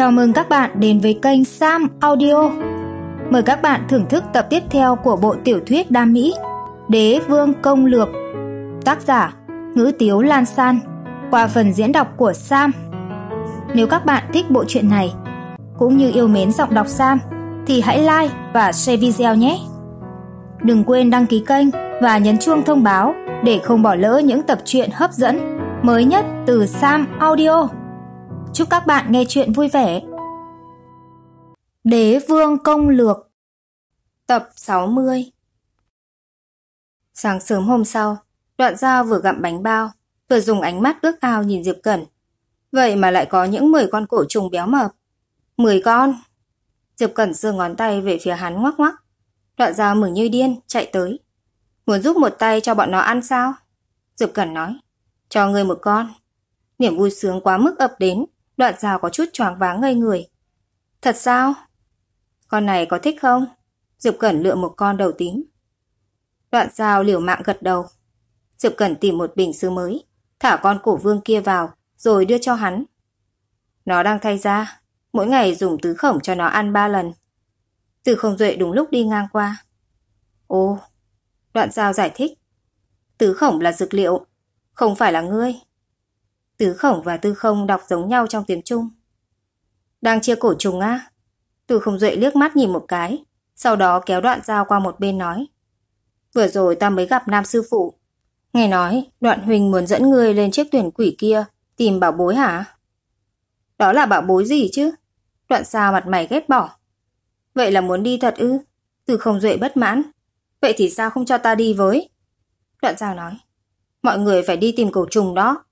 Chào mừng các bạn đến với kênh Sam Audio. Mời các bạn thưởng thức tập tiếp theo của bộ tiểu thuyết đam mỹ Đế Vương Công Lược. Tác giả: Ngữ Tiếu Lan San. Qua phần diễn đọc của Sam. Nếu các bạn thích bộ truyện này cũng như yêu mến giọng đọc Sam thì hãy like và share video nhé. Đừng quên đăng ký kênh và nhấn chuông thông báo để không bỏ lỡ những tập truyện hấp dẫn mới nhất từ Sam Audio. Chúc các bạn nghe chuyện vui vẻ. Đế vương công lược Tập 60 Sáng sớm hôm sau, đoạn giao vừa gặm bánh bao, vừa dùng ánh mắt ước ao nhìn Diệp Cẩn. Vậy mà lại có những 10 con cổ trùng béo mập. 10 con! Diệp Cẩn giơ ngón tay về phía hắn ngoắc ngoắc. Đoạn giao mừng như điên, chạy tới. Muốn giúp một tay cho bọn nó ăn sao? Diệp Cẩn nói. Cho người một con. Niềm vui sướng quá mức ập đến, Đoạn rào có chút choáng váng ngây người. Thật sao? Con này có thích không? Diệp Cẩn lựa một con đầu tím. Đoạn rào liều mạng gật đầu. Diệp Cẩn tìm một bình sứ mới, thả con cổ vương kia vào, rồi đưa cho hắn. Nó đang thay da, mỗi ngày dùng tứ khổng cho nó ăn ba lần. Từ không duệ đúng lúc đi ngang qua. ô, đoạn giao giải thích. Tứ khổng là dược liệu, không phải là ngươi. Tứ khổng và tư không đọc giống nhau trong tiếng Trung. Đang chia cổ trùng á? Tư không duệ liếc mắt nhìn một cái, sau đó kéo đoạn dao qua một bên nói. Vừa rồi ta mới gặp nam sư phụ. Nghe nói, đoạn huynh muốn dẫn ngươi lên chiếc tuyển quỷ kia, tìm bảo bối hả? Đó là bảo bối gì chứ? Đoạn sao mặt mày ghét bỏ. Vậy là muốn đi thật ư? Từ không duệ bất mãn. Vậy thì sao không cho ta đi với? Đoạn sao nói. Mọi người phải đi tìm cổ trùng đó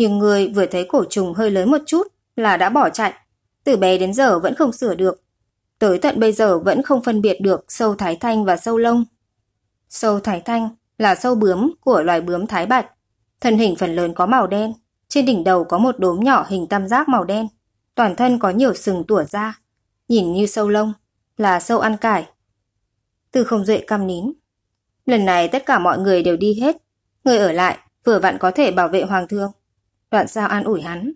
nhưng người vừa thấy cổ trùng hơi lớn một chút là đã bỏ chạy. Từ bé đến giờ vẫn không sửa được. Tới tận bây giờ vẫn không phân biệt được sâu thái thanh và sâu lông. Sâu thái thanh là sâu bướm của loài bướm thái bạch. Thân hình phần lớn có màu đen, trên đỉnh đầu có một đốm nhỏ hình tam giác màu đen. Toàn thân có nhiều sừng tủa ra, nhìn như sâu lông, là sâu ăn cải. Từ không duệ căm nín. Lần này tất cả mọi người đều đi hết, người ở lại vừa vặn có thể bảo vệ hoàng thương. Đoạn giao an ủi hắn.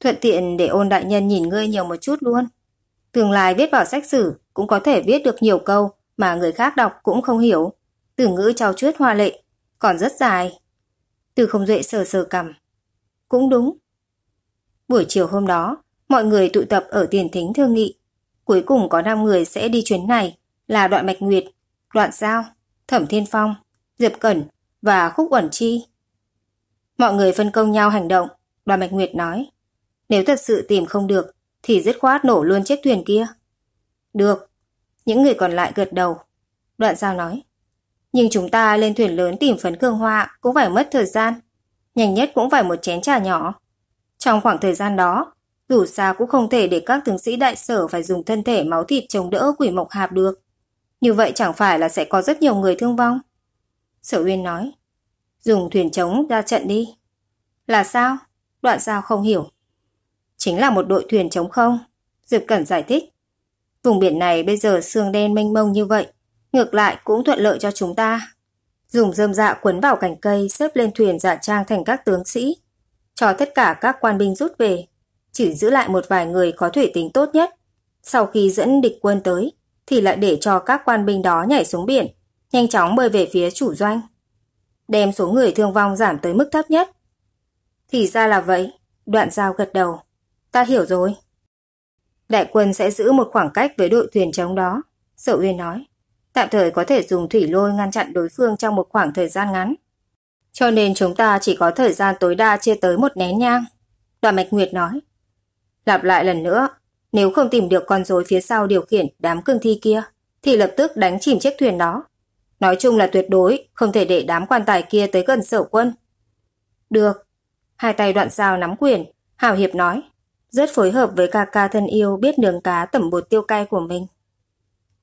Thuận tiện để ôn đại nhân nhìn ngươi nhiều một chút luôn. Tương lai viết vào sách sử cũng có thể viết được nhiều câu mà người khác đọc cũng không hiểu. Từ ngữ trao chuốt hoa lệ, còn rất dài. Từ không duệ sờ sờ cầm. Cũng đúng. Buổi chiều hôm đó, mọi người tụ tập ở tiền thính thương nghị. Cuối cùng có 5 người sẽ đi chuyến này là đoạn Mạch Nguyệt, đoạn Giao, Thẩm Thiên Phong, Diệp Cẩn và Khúc Uẩn Chi. Mọi người phân công nhau hành động, đoàn Mạch Nguyệt nói. Nếu thật sự tìm không được, thì dứt khoát nổ luôn chiếc thuyền kia. Được. Những người còn lại gật đầu. Đoạn Giao nói. Nhưng chúng ta lên thuyền lớn tìm phấn cương hoa cũng phải mất thời gian. Nhanh nhất cũng phải một chén trà nhỏ. Trong khoảng thời gian đó, dù sao cũng không thể để các tướng sĩ đại sở phải dùng thân thể máu thịt chống đỡ quỷ mộc hạp được. Như vậy chẳng phải là sẽ có rất nhiều người thương vong. Sở Uyên nói. Dùng thuyền trống ra trận đi. Là sao? Đoạn sao không hiểu. Chính là một đội thuyền trống không? Diệp Cẩn giải thích. Vùng biển này bây giờ sương đen mênh mông như vậy, ngược lại cũng thuận lợi cho chúng ta. Dùng dơm dạ quấn vào cành cây xếp lên thuyền giả dạ trang thành các tướng sĩ, cho tất cả các quan binh rút về, chỉ giữ lại một vài người có thủy tính tốt nhất. Sau khi dẫn địch quân tới, thì lại để cho các quan binh đó nhảy xuống biển, nhanh chóng bơi về phía chủ doanh đem số người thương vong giảm tới mức thấp nhất. Thì ra là vậy, đoạn giao gật đầu. Ta hiểu rồi. Đại quân sẽ giữ một khoảng cách với đội thuyền chống đó, Sở Uyên nói. Tạm thời có thể dùng thủy lôi ngăn chặn đối phương trong một khoảng thời gian ngắn. Cho nên chúng ta chỉ có thời gian tối đa chia tới một nén nhang. Đoạn Mạch Nguyệt nói. Lặp lại lần nữa, nếu không tìm được con rối phía sau điều khiển đám cương thi kia, thì lập tức đánh chìm chiếc thuyền đó. Nói chung là tuyệt đối, không thể để đám quan tài kia tới gần sở quân. Được. Hai tay đoạn dao nắm quyền, hào Hiệp nói. Rất phối hợp với ca ca thân yêu biết đường cá tẩm bột tiêu cay của mình.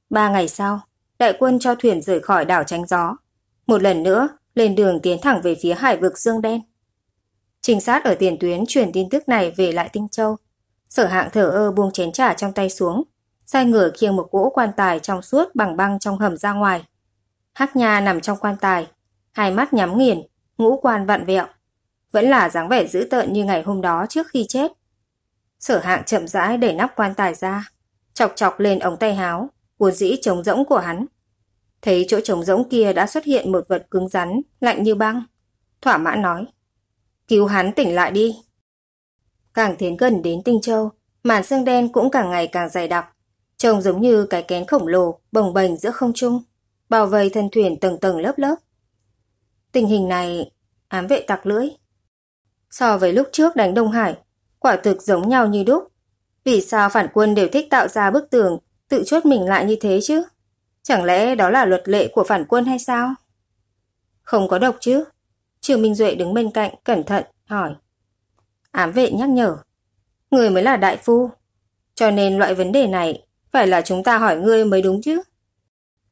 Ba ngày sau, đại quân cho thuyền rời khỏi đảo tránh gió. Một lần nữa, lên đường tiến thẳng về phía hải vực Dương Đen. Trinh sát ở tiền tuyến truyền tin tức này về lại Tinh Châu. Sở hạng thở ơ buông chén trà trong tay xuống, sai ngửa khiêng một cỗ quan tài trong suốt bằng băng trong hầm ra ngoài, Hắc Nha nằm trong quan tài, hai mắt nhắm nghiền, ngũ quan vặn vẹo. Vẫn là dáng vẻ dữ tợn như ngày hôm đó trước khi chết. Sở hạng chậm rãi đẩy nắp quan tài ra, chọc chọc lên ống tay háo, của dĩ trống rỗng của hắn. Thấy chỗ trống rỗng kia đã xuất hiện một vật cứng rắn, lạnh như băng. Thỏa mãn nói, cứu hắn tỉnh lại đi. Càng tiến gần đến Tinh Châu, màn sương đen cũng càng ngày càng dày đặc, trông giống như cái kén khổng lồ bồng bềnh giữa không trung bảo vệ thân thuyền tầng tầng lớp lớp. Tình hình này ám vệ tặc lưỡi. So với lúc trước đánh Đông Hải, quả thực giống nhau như đúc. Vì sao phản quân đều thích tạo ra bức tường, tự chốt mình lại như thế chứ? Chẳng lẽ đó là luật lệ của phản quân hay sao? Không có độc chứ? Trường Minh Duệ đứng bên cạnh, cẩn thận, hỏi. Ám vệ nhắc nhở. Người mới là đại phu. Cho nên loại vấn đề này phải là chúng ta hỏi ngươi mới đúng chứ.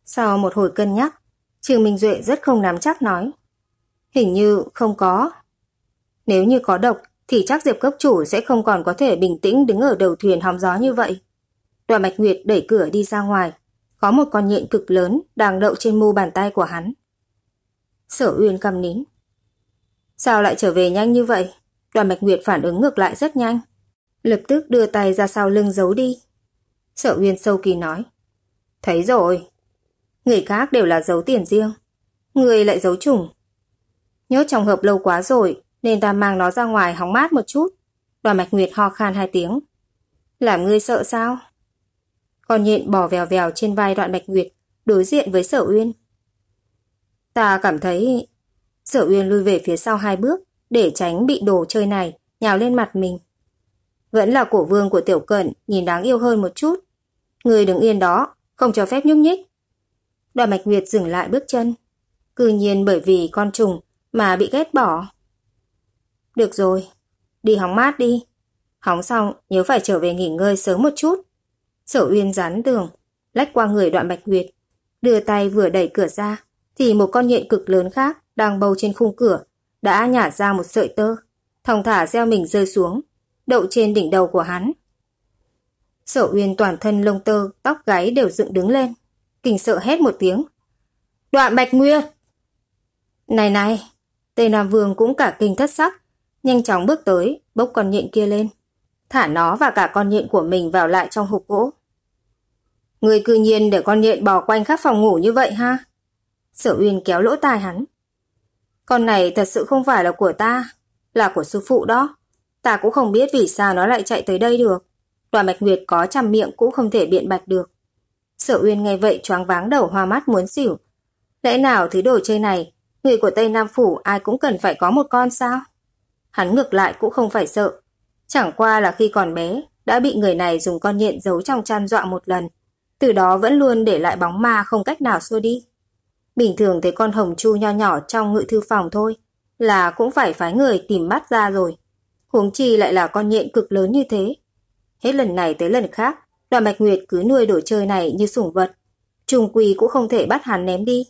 Sau một hồi cân nhắc, Trương Minh Duệ rất không nắm chắc nói. Hình như không có. Nếu như có độc, thì chắc Diệp cấp chủ sẽ không còn có thể bình tĩnh đứng ở đầu thuyền hóng gió như vậy. Đoàn mạch Nguyệt đẩy cửa đi ra ngoài. Có một con nhện cực lớn đang đậu trên mu bàn tay của hắn. Sở Uyên cầm nín. Sao lại trở về nhanh như vậy? Đoàn mạch Nguyệt phản ứng ngược lại rất nhanh. Lập tức đưa tay ra sau lưng giấu đi. Sở Uyên sâu kỳ nói. Thấy rồi, Người khác đều là giấu tiền riêng. Người lại giấu chủng. Nhốt trong hộp lâu quá rồi, nên ta mang nó ra ngoài hóng mát một chút. Đoàn mạch nguyệt ho khan hai tiếng. Làm ngươi sợ sao? Con nhện bỏ vèo vèo trên vai đoạn mạch nguyệt, đối diện với sở uyên. Ta cảm thấy... Sở uyên lui về phía sau hai bước, để tránh bị đồ chơi này, nhào lên mặt mình. Vẫn là cổ vương của tiểu cận nhìn đáng yêu hơn một chút. Người đứng yên đó, không cho phép nhúc nhích. Đoàn Mạch Nguyệt dừng lại bước chân. Cư nhiên bởi vì con trùng mà bị ghét bỏ. Được rồi, đi hóng mát đi. Hóng xong nhớ phải trở về nghỉ ngơi sớm một chút. Sở Uyên dán tường, lách qua người Đoạn Bạch Nguyệt, đưa tay vừa đẩy cửa ra, thì một con nhện cực lớn khác đang bầu trên khung cửa đã nhả ra một sợi tơ, thòng thả gieo mình rơi xuống, đậu trên đỉnh đầu của hắn. Sở Uyên toàn thân lông tơ, tóc gáy đều dựng đứng lên kinh sợ hét một tiếng. Đoạn Bạch Nguyệt! Này này, Tây Nam Vương cũng cả kinh thất sắc, nhanh chóng bước tới, bốc con nhện kia lên. Thả nó và cả con nhện của mình vào lại trong hộp gỗ. Người cư nhiên để con nhện bò quanh khắp phòng ngủ như vậy ha? Sở Uyên kéo lỗ tai hắn. Con này thật sự không phải là của ta, là của sư phụ đó. Ta cũng không biết vì sao nó lại chạy tới đây được. Đoạn Bạch Nguyệt có trăm miệng cũng không thể biện bạch được. Sở Uyên nghe vậy choáng váng đầu hoa mắt muốn xỉu. Lẽ nào thứ đồ chơi này, người của Tây Nam Phủ ai cũng cần phải có một con sao? Hắn ngược lại cũng không phải sợ. Chẳng qua là khi còn bé, đã bị người này dùng con nhện giấu trong chăn dọa một lần. Từ đó vẫn luôn để lại bóng ma không cách nào xua đi. Bình thường thấy con hồng chu nho nhỏ trong ngự thư phòng thôi, là cũng phải phái người tìm bắt ra rồi. Huống chi lại là con nhện cực lớn như thế. Hết lần này tới lần khác, Đoàn Bạch Nguyệt cứ nuôi đồ chơi này như sủng vật. Trùng quỳ cũng không thể bắt hắn ném đi.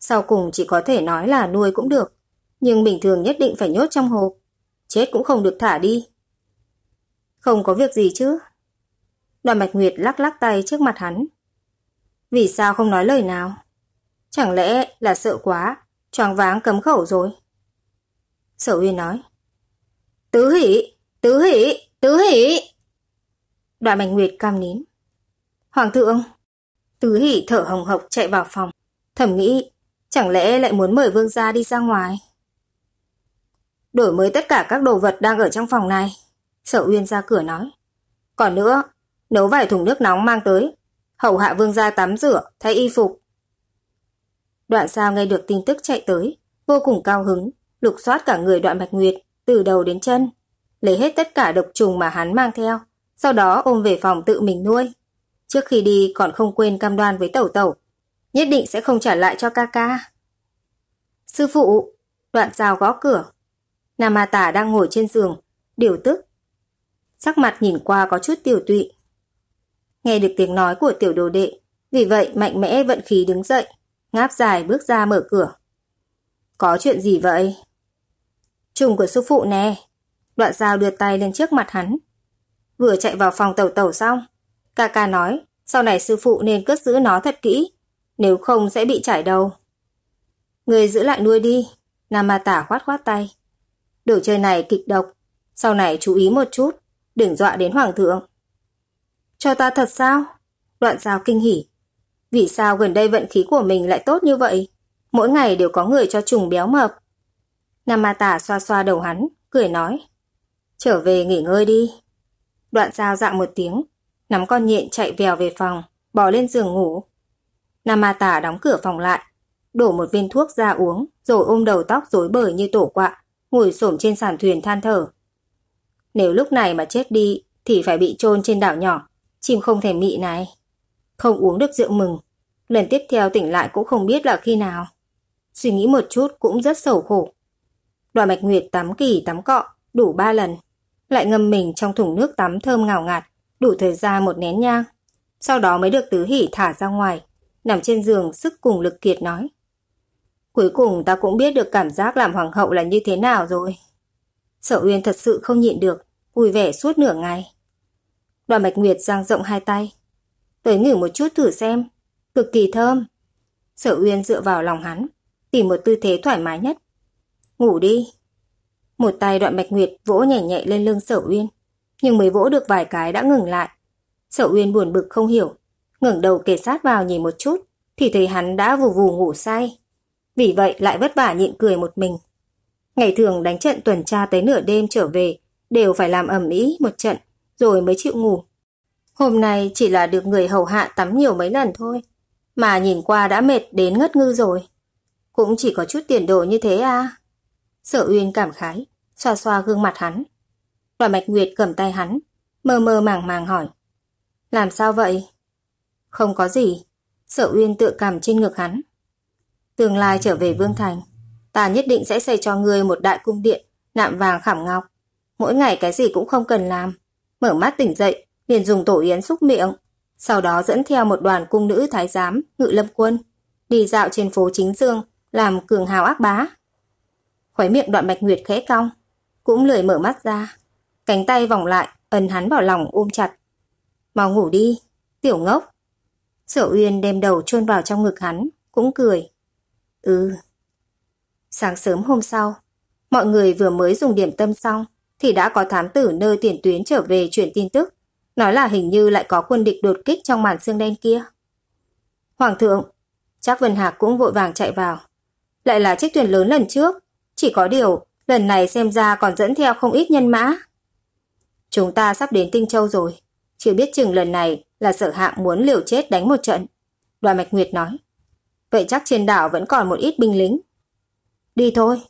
Sau cùng chỉ có thể nói là nuôi cũng được. Nhưng bình thường nhất định phải nhốt trong hộp. Chết cũng không được thả đi. Không có việc gì chứ. Đoàn Bạch Nguyệt lắc lắc tay trước mặt hắn. Vì sao không nói lời nào? Chẳng lẽ là sợ quá, choáng váng cấm khẩu rồi? Sở Uyên nói. Tứ hỷ, tứ hỷ, tứ hỷ! Đoạn Bạch Nguyệt cam nín. Hoàng thượng! Tứ hỷ thở hồng hộc chạy vào phòng. Thẩm nghĩ, chẳng lẽ lại muốn mời vương gia đi ra ngoài? Đổi mới tất cả các đồ vật đang ở trong phòng này. Sở Uyên ra cửa nói. Còn nữa, nấu vài thùng nước nóng mang tới. Hầu hạ vương gia tắm rửa, thay y phục. Đoạn sao nghe được tin tức chạy tới, vô cùng cao hứng, lục soát cả người đoạn bạch nguyệt, từ đầu đến chân, lấy hết tất cả độc trùng mà hắn mang theo, sau đó ôm về phòng tự mình nuôi. Trước khi đi còn không quên cam đoan với Tẩu Tẩu, nhất định sẽ không trả lại cho ca ca. Sư phụ, đoạn rào gõ cửa. Nam A Tả đang ngồi trên giường, điều tức. Sắc mặt nhìn qua có chút tiểu tụy. Nghe được tiếng nói của tiểu đồ đệ, vì vậy mạnh mẽ vận khí đứng dậy, ngáp dài bước ra mở cửa. Có chuyện gì vậy? Trùng của sư phụ nè. Đoạn dao đưa tay lên trước mặt hắn, vừa chạy vào phòng tẩu tẩu xong. Ca ca nói, sau này sư phụ nên cất giữ nó thật kỹ, nếu không sẽ bị chảy đầu. Người giữ lại nuôi đi, Namata khoát khoát tay. Đồ chơi này kịch độc, sau này chú ý một chút, đừng dọa đến hoàng thượng. Cho ta thật sao? Đoạn giao kinh hỉ. Vì sao gần đây vận khí của mình lại tốt như vậy? Mỗi ngày đều có người cho trùng béo mập. Namata xoa xoa đầu hắn, cười nói. Trở về nghỉ ngơi đi, Đoạn dao dạo một tiếng, nắm con nhện chạy vèo về phòng, bỏ lên giường ngủ. Nam Ma Tả đóng cửa phòng lại, đổ một viên thuốc ra uống, rồi ôm đầu tóc rối bời như tổ quạ, ngồi xổm trên sàn thuyền than thở. Nếu lúc này mà chết đi, thì phải bị chôn trên đảo nhỏ, chim không thể mị này. Không uống được rượu mừng, lần tiếp theo tỉnh lại cũng không biết là khi nào. Suy nghĩ một chút cũng rất sầu khổ. Đoàn Mạch Nguyệt tắm kỳ tắm cọ, đủ ba lần lại ngâm mình trong thùng nước tắm thơm ngào ngạt, đủ thời gian một nén nhang. Sau đó mới được tứ hỉ thả ra ngoài, nằm trên giường sức cùng lực kiệt nói. Cuối cùng ta cũng biết được cảm giác làm hoàng hậu là như thế nào rồi. Sở Uyên thật sự không nhịn được, vui vẻ suốt nửa ngày. Đoàn Bạch Nguyệt giang rộng hai tay. Tới ngửi một chút thử xem, cực kỳ thơm. Sở Uyên dựa vào lòng hắn, tìm một tư thế thoải mái nhất. Ngủ đi, một tay đoạn bạch nguyệt vỗ nhảy nhẹ lên lưng sở uyên. Nhưng mới vỗ được vài cái đã ngừng lại. Sở uyên buồn bực không hiểu. ngẩng đầu kề sát vào nhìn một chút. Thì thấy hắn đã vù vù ngủ say. Vì vậy lại vất vả nhịn cười một mình. Ngày thường đánh trận tuần tra tới nửa đêm trở về. Đều phải làm ẩm ý một trận. Rồi mới chịu ngủ. Hôm nay chỉ là được người hầu hạ tắm nhiều mấy lần thôi. Mà nhìn qua đã mệt đến ngất ngư rồi. Cũng chỉ có chút tiền đồ như thế à. Sở Uyên cảm khái, xoa xoa gương mặt hắn. Đoàn Mạch Nguyệt cầm tay hắn, mơ mơ màng màng hỏi. Làm sao vậy? Không có gì, Sở Uyên tự cảm trên ngực hắn. Tương lai trở về Vương Thành, ta nhất định sẽ xây cho ngươi một đại cung điện, nạm vàng khảm ngọc. Mỗi ngày cái gì cũng không cần làm. Mở mắt tỉnh dậy, liền dùng tổ yến xúc miệng. Sau đó dẫn theo một đoàn cung nữ thái giám, ngự lâm quân. Đi dạo trên phố chính dương, làm cường hào ác bá. Khóe miệng đoạn mạch nguyệt khẽ cong, cũng lười mở mắt ra. Cánh tay vòng lại, ẩn hắn vào lòng ôm chặt. Mau ngủ đi, tiểu ngốc. Sở Uyên đem đầu chôn vào trong ngực hắn, cũng cười. Ừ. Sáng sớm hôm sau, mọi người vừa mới dùng điểm tâm xong, thì đã có thám tử nơi tiền tuyến trở về chuyển tin tức, nói là hình như lại có quân địch đột kích trong màn xương đen kia. Hoàng thượng, chắc Vân Hạc cũng vội vàng chạy vào. Lại là chiếc thuyền lớn lần trước, chỉ có điều, lần này xem ra còn dẫn theo không ít nhân mã. Chúng ta sắp đến Tinh Châu rồi. Chưa biết chừng lần này là sở hạng muốn liều chết đánh một trận. Đoàn Mạch Nguyệt nói. Vậy chắc trên đảo vẫn còn một ít binh lính. Đi thôi.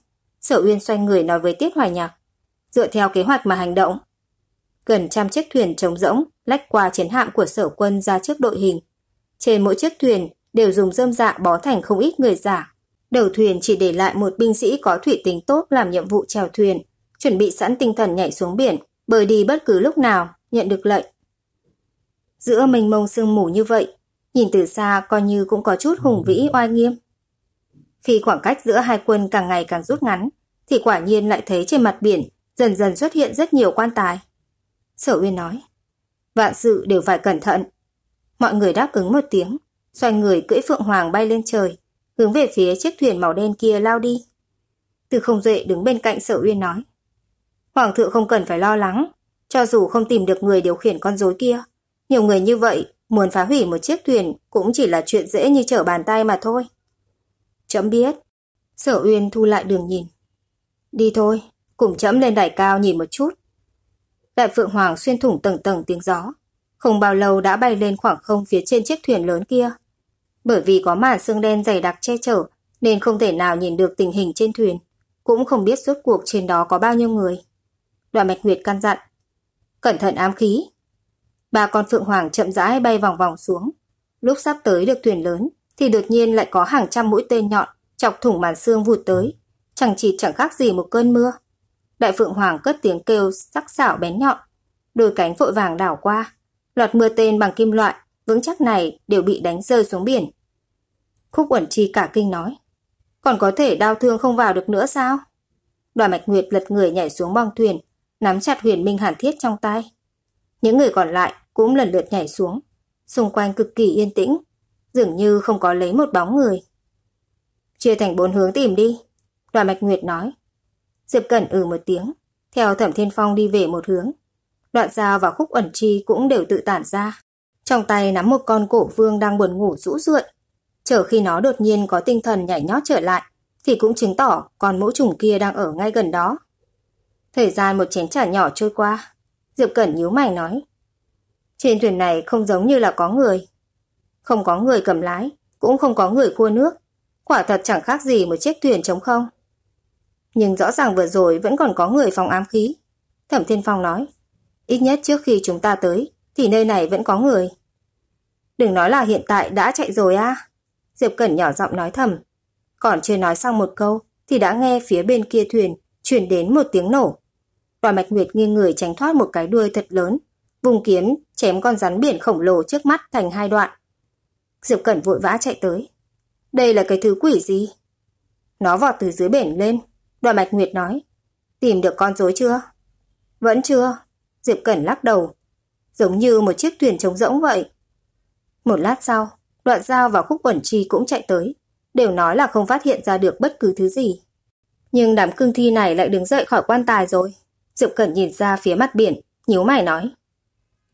Sở Uyên xoay người nói với Tiết Hoài Nhạc. Dựa theo kế hoạch mà hành động. Gần trăm chiếc thuyền trống rỗng lách qua chiến hạm của sở quân ra trước đội hình. Trên mỗi chiếc thuyền đều dùng dơm dạ bó thành không ít người giả Đầu thuyền chỉ để lại một binh sĩ có thủy tính tốt làm nhiệm vụ chèo thuyền, chuẩn bị sẵn tinh thần nhảy xuống biển, bơi đi bất cứ lúc nào, nhận được lệnh. Giữa mình mông sương mù như vậy, nhìn từ xa coi như cũng có chút hùng vĩ oai nghiêm. Khi khoảng cách giữa hai quân càng ngày càng rút ngắn, thì quả nhiên lại thấy trên mặt biển dần dần xuất hiện rất nhiều quan tài. Sở Uyên nói, vạn sự đều phải cẩn thận. Mọi người đáp ứng một tiếng, xoay người cưỡi Phượng Hoàng bay lên trời, hướng về phía chiếc thuyền màu đen kia lao đi. Từ không duệ đứng bên cạnh sở uyên nói. Hoàng thượng không cần phải lo lắng, cho dù không tìm được người điều khiển con rối kia. Nhiều người như vậy, muốn phá hủy một chiếc thuyền cũng chỉ là chuyện dễ như trở bàn tay mà thôi. Chấm biết. Sở uyên thu lại đường nhìn. Đi thôi, cùng chấm lên đài cao nhìn một chút. Đại Phượng Hoàng xuyên thủng tầng tầng tiếng gió. Không bao lâu đã bay lên khoảng không phía trên chiếc thuyền lớn kia, bởi vì có màn sương đen dày đặc che chở nên không thể nào nhìn được tình hình trên thuyền, cũng không biết suốt cuộc trên đó có bao nhiêu người. Đoạn Mạch Nguyệt căn dặn, cẩn thận ám khí. Ba con Phượng Hoàng chậm rãi bay vòng vòng xuống. Lúc sắp tới được thuyền lớn thì đột nhiên lại có hàng trăm mũi tên nhọn chọc thủng màn xương vụt tới, chẳng chỉ chẳng khác gì một cơn mưa. Đại Phượng Hoàng cất tiếng kêu sắc sảo bén nhọn, đôi cánh vội vàng đảo qua, loạt mưa tên bằng kim loại vững chắc này đều bị đánh rơi xuống biển. Khúc Uẩn Chi cả kinh nói, còn có thể đau thương không vào được nữa sao? Đoàn Mạch Nguyệt lật người nhảy xuống bong thuyền, nắm chặt huyền minh hàn thiết trong tay. Những người còn lại cũng lần lượt nhảy xuống, xung quanh cực kỳ yên tĩnh, dường như không có lấy một bóng người. Chia thành bốn hướng tìm đi, đoàn Mạch Nguyệt nói. Diệp Cẩn ừ một tiếng, theo Thẩm Thiên Phong đi về một hướng. Đoạn Giao và Khúc Uẩn Chi cũng đều tự tản ra trong tay nắm một con cổ vương đang buồn ngủ rũ rượi. Chờ khi nó đột nhiên có tinh thần nhảy nhót trở lại, thì cũng chứng tỏ con mẫu trùng kia đang ở ngay gần đó. Thời gian một chén trà nhỏ trôi qua, Diệp Cẩn nhíu mày nói. Trên thuyền này không giống như là có người. Không có người cầm lái, cũng không có người cua nước. Quả thật chẳng khác gì một chiếc thuyền trống không. Nhưng rõ ràng vừa rồi vẫn còn có người phòng ám khí. Thẩm Thiên Phong nói, ít nhất trước khi chúng ta tới thì nơi này vẫn có người. Đừng nói là hiện tại đã chạy rồi á. À? Diệp Cẩn nhỏ giọng nói thầm. Còn chưa nói xong một câu thì đã nghe phía bên kia thuyền truyền đến một tiếng nổ. Đoàn Mạch Nguyệt nghiêng người tránh thoát một cái đuôi thật lớn, vùng kiếm chém con rắn biển khổng lồ trước mắt thành hai đoạn. Diệp Cẩn vội vã chạy tới. Đây là cái thứ quỷ gì? Nó vọt từ dưới biển lên, Đoàn Mạch Nguyệt nói. Tìm được con rối chưa? Vẫn chưa, Diệp Cẩn lắc đầu. Giống như một chiếc thuyền trống rỗng vậy, một lát sau, đoạn giao và khúc quẩn trì cũng chạy tới, đều nói là không phát hiện ra được bất cứ thứ gì. Nhưng đám cương thi này lại đứng dậy khỏi quan tài rồi. Diệp Cẩn nhìn ra phía mặt biển, nhíu mày nói.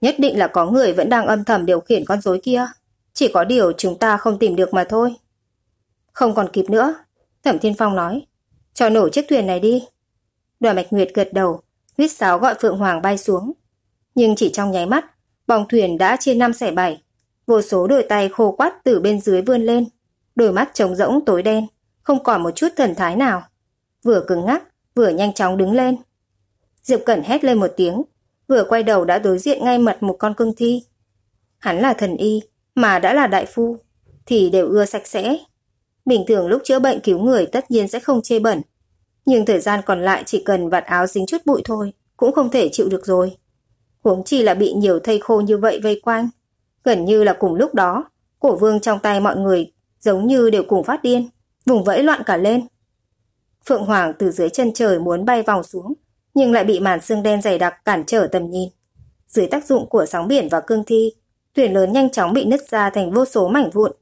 Nhất định là có người vẫn đang âm thầm điều khiển con rối kia. Chỉ có điều chúng ta không tìm được mà thôi. Không còn kịp nữa, Thẩm Thiên Phong nói. Cho nổ chiếc thuyền này đi. Đoàn Mạch Nguyệt gật đầu, huyết sáo gọi Phượng Hoàng bay xuống. Nhưng chỉ trong nháy mắt, bóng thuyền đã chia năm xẻ bảy, Vô số đôi tay khô quắt từ bên dưới vươn lên, đôi mắt trống rỗng tối đen, không còn một chút thần thái nào. Vừa cứng ngắc, vừa nhanh chóng đứng lên. Diệp Cẩn hét lên một tiếng, vừa quay đầu đã đối diện ngay mật một con cương thi. Hắn là thần y, mà đã là đại phu, thì đều ưa sạch sẽ. Bình thường lúc chữa bệnh cứu người tất nhiên sẽ không chê bẩn. Nhưng thời gian còn lại chỉ cần vạt áo dính chút bụi thôi, cũng không thể chịu được rồi. Huống chi là bị nhiều thây khô như vậy vây quanh. Gần như là cùng lúc đó, cổ vương trong tay mọi người giống như đều cùng phát điên, vùng vẫy loạn cả lên. Phượng Hoàng từ dưới chân trời muốn bay vòng xuống, nhưng lại bị màn sương đen dày đặc cản trở tầm nhìn. Dưới tác dụng của sóng biển và cương thi, thuyền lớn nhanh chóng bị nứt ra thành vô số mảnh vụn.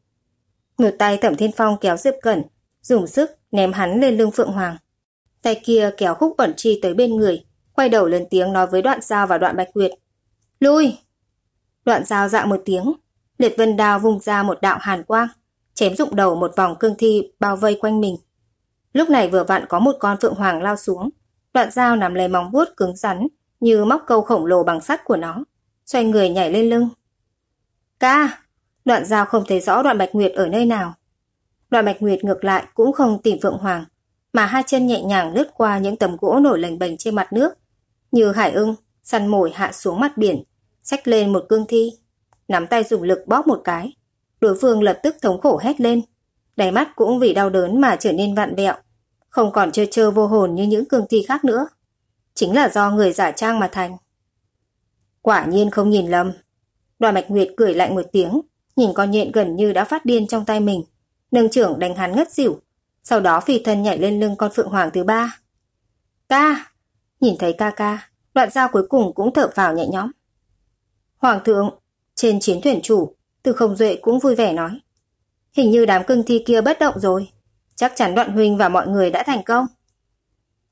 Một tay Thẩm Thiên Phong kéo Diệp Cẩn, dùng sức ném hắn lên lưng Phượng Hoàng. Tay kia kéo khúc bẩn chi tới bên người, quay đầu lên tiếng nói với đoạn sao và đoạn bạch nguyệt. Lui! Đoạn dao dạ một tiếng, liệt vân đao vùng ra một đạo hàn quang, chém rụng đầu một vòng cương thi bao vây quanh mình. Lúc này vừa vặn có một con phượng hoàng lao xuống, đoạn dao nằm lấy móng vuốt cứng rắn như móc câu khổng lồ bằng sắt của nó, xoay người nhảy lên lưng. Ca! Đoạn dao không thấy rõ đoạn bạch nguyệt ở nơi nào. Đoạn bạch nguyệt ngược lại cũng không tìm phượng hoàng, mà hai chân nhẹ nhàng lướt qua những tấm gỗ nổi lềnh bềnh trên mặt nước, như hải ưng, săn mồi hạ xuống mặt biển, xách lên một cương thi, nắm tay dùng lực bóp một cái. Đối phương lập tức thống khổ hét lên, đáy mắt cũng vì đau đớn mà trở nên vạn vẹo, không còn chơi trơ vô hồn như những cương thi khác nữa. Chính là do người giả trang mà thành. Quả nhiên không nhìn lầm. Đoàn Mạch Nguyệt cười lạnh một tiếng, nhìn con nhện gần như đã phát điên trong tay mình, nâng trưởng đánh hắn ngất xỉu, sau đó phi thân nhảy lên lưng con phượng hoàng thứ ba. Ca! Nhìn thấy ca ca, đoạn dao cuối cùng cũng thở vào nhẹ nhõm. Hoàng thượng, trên chiến thuyền chủ, từ không duệ cũng vui vẻ nói. Hình như đám cưng thi kia bất động rồi. Chắc chắn đoạn huynh và mọi người đã thành công.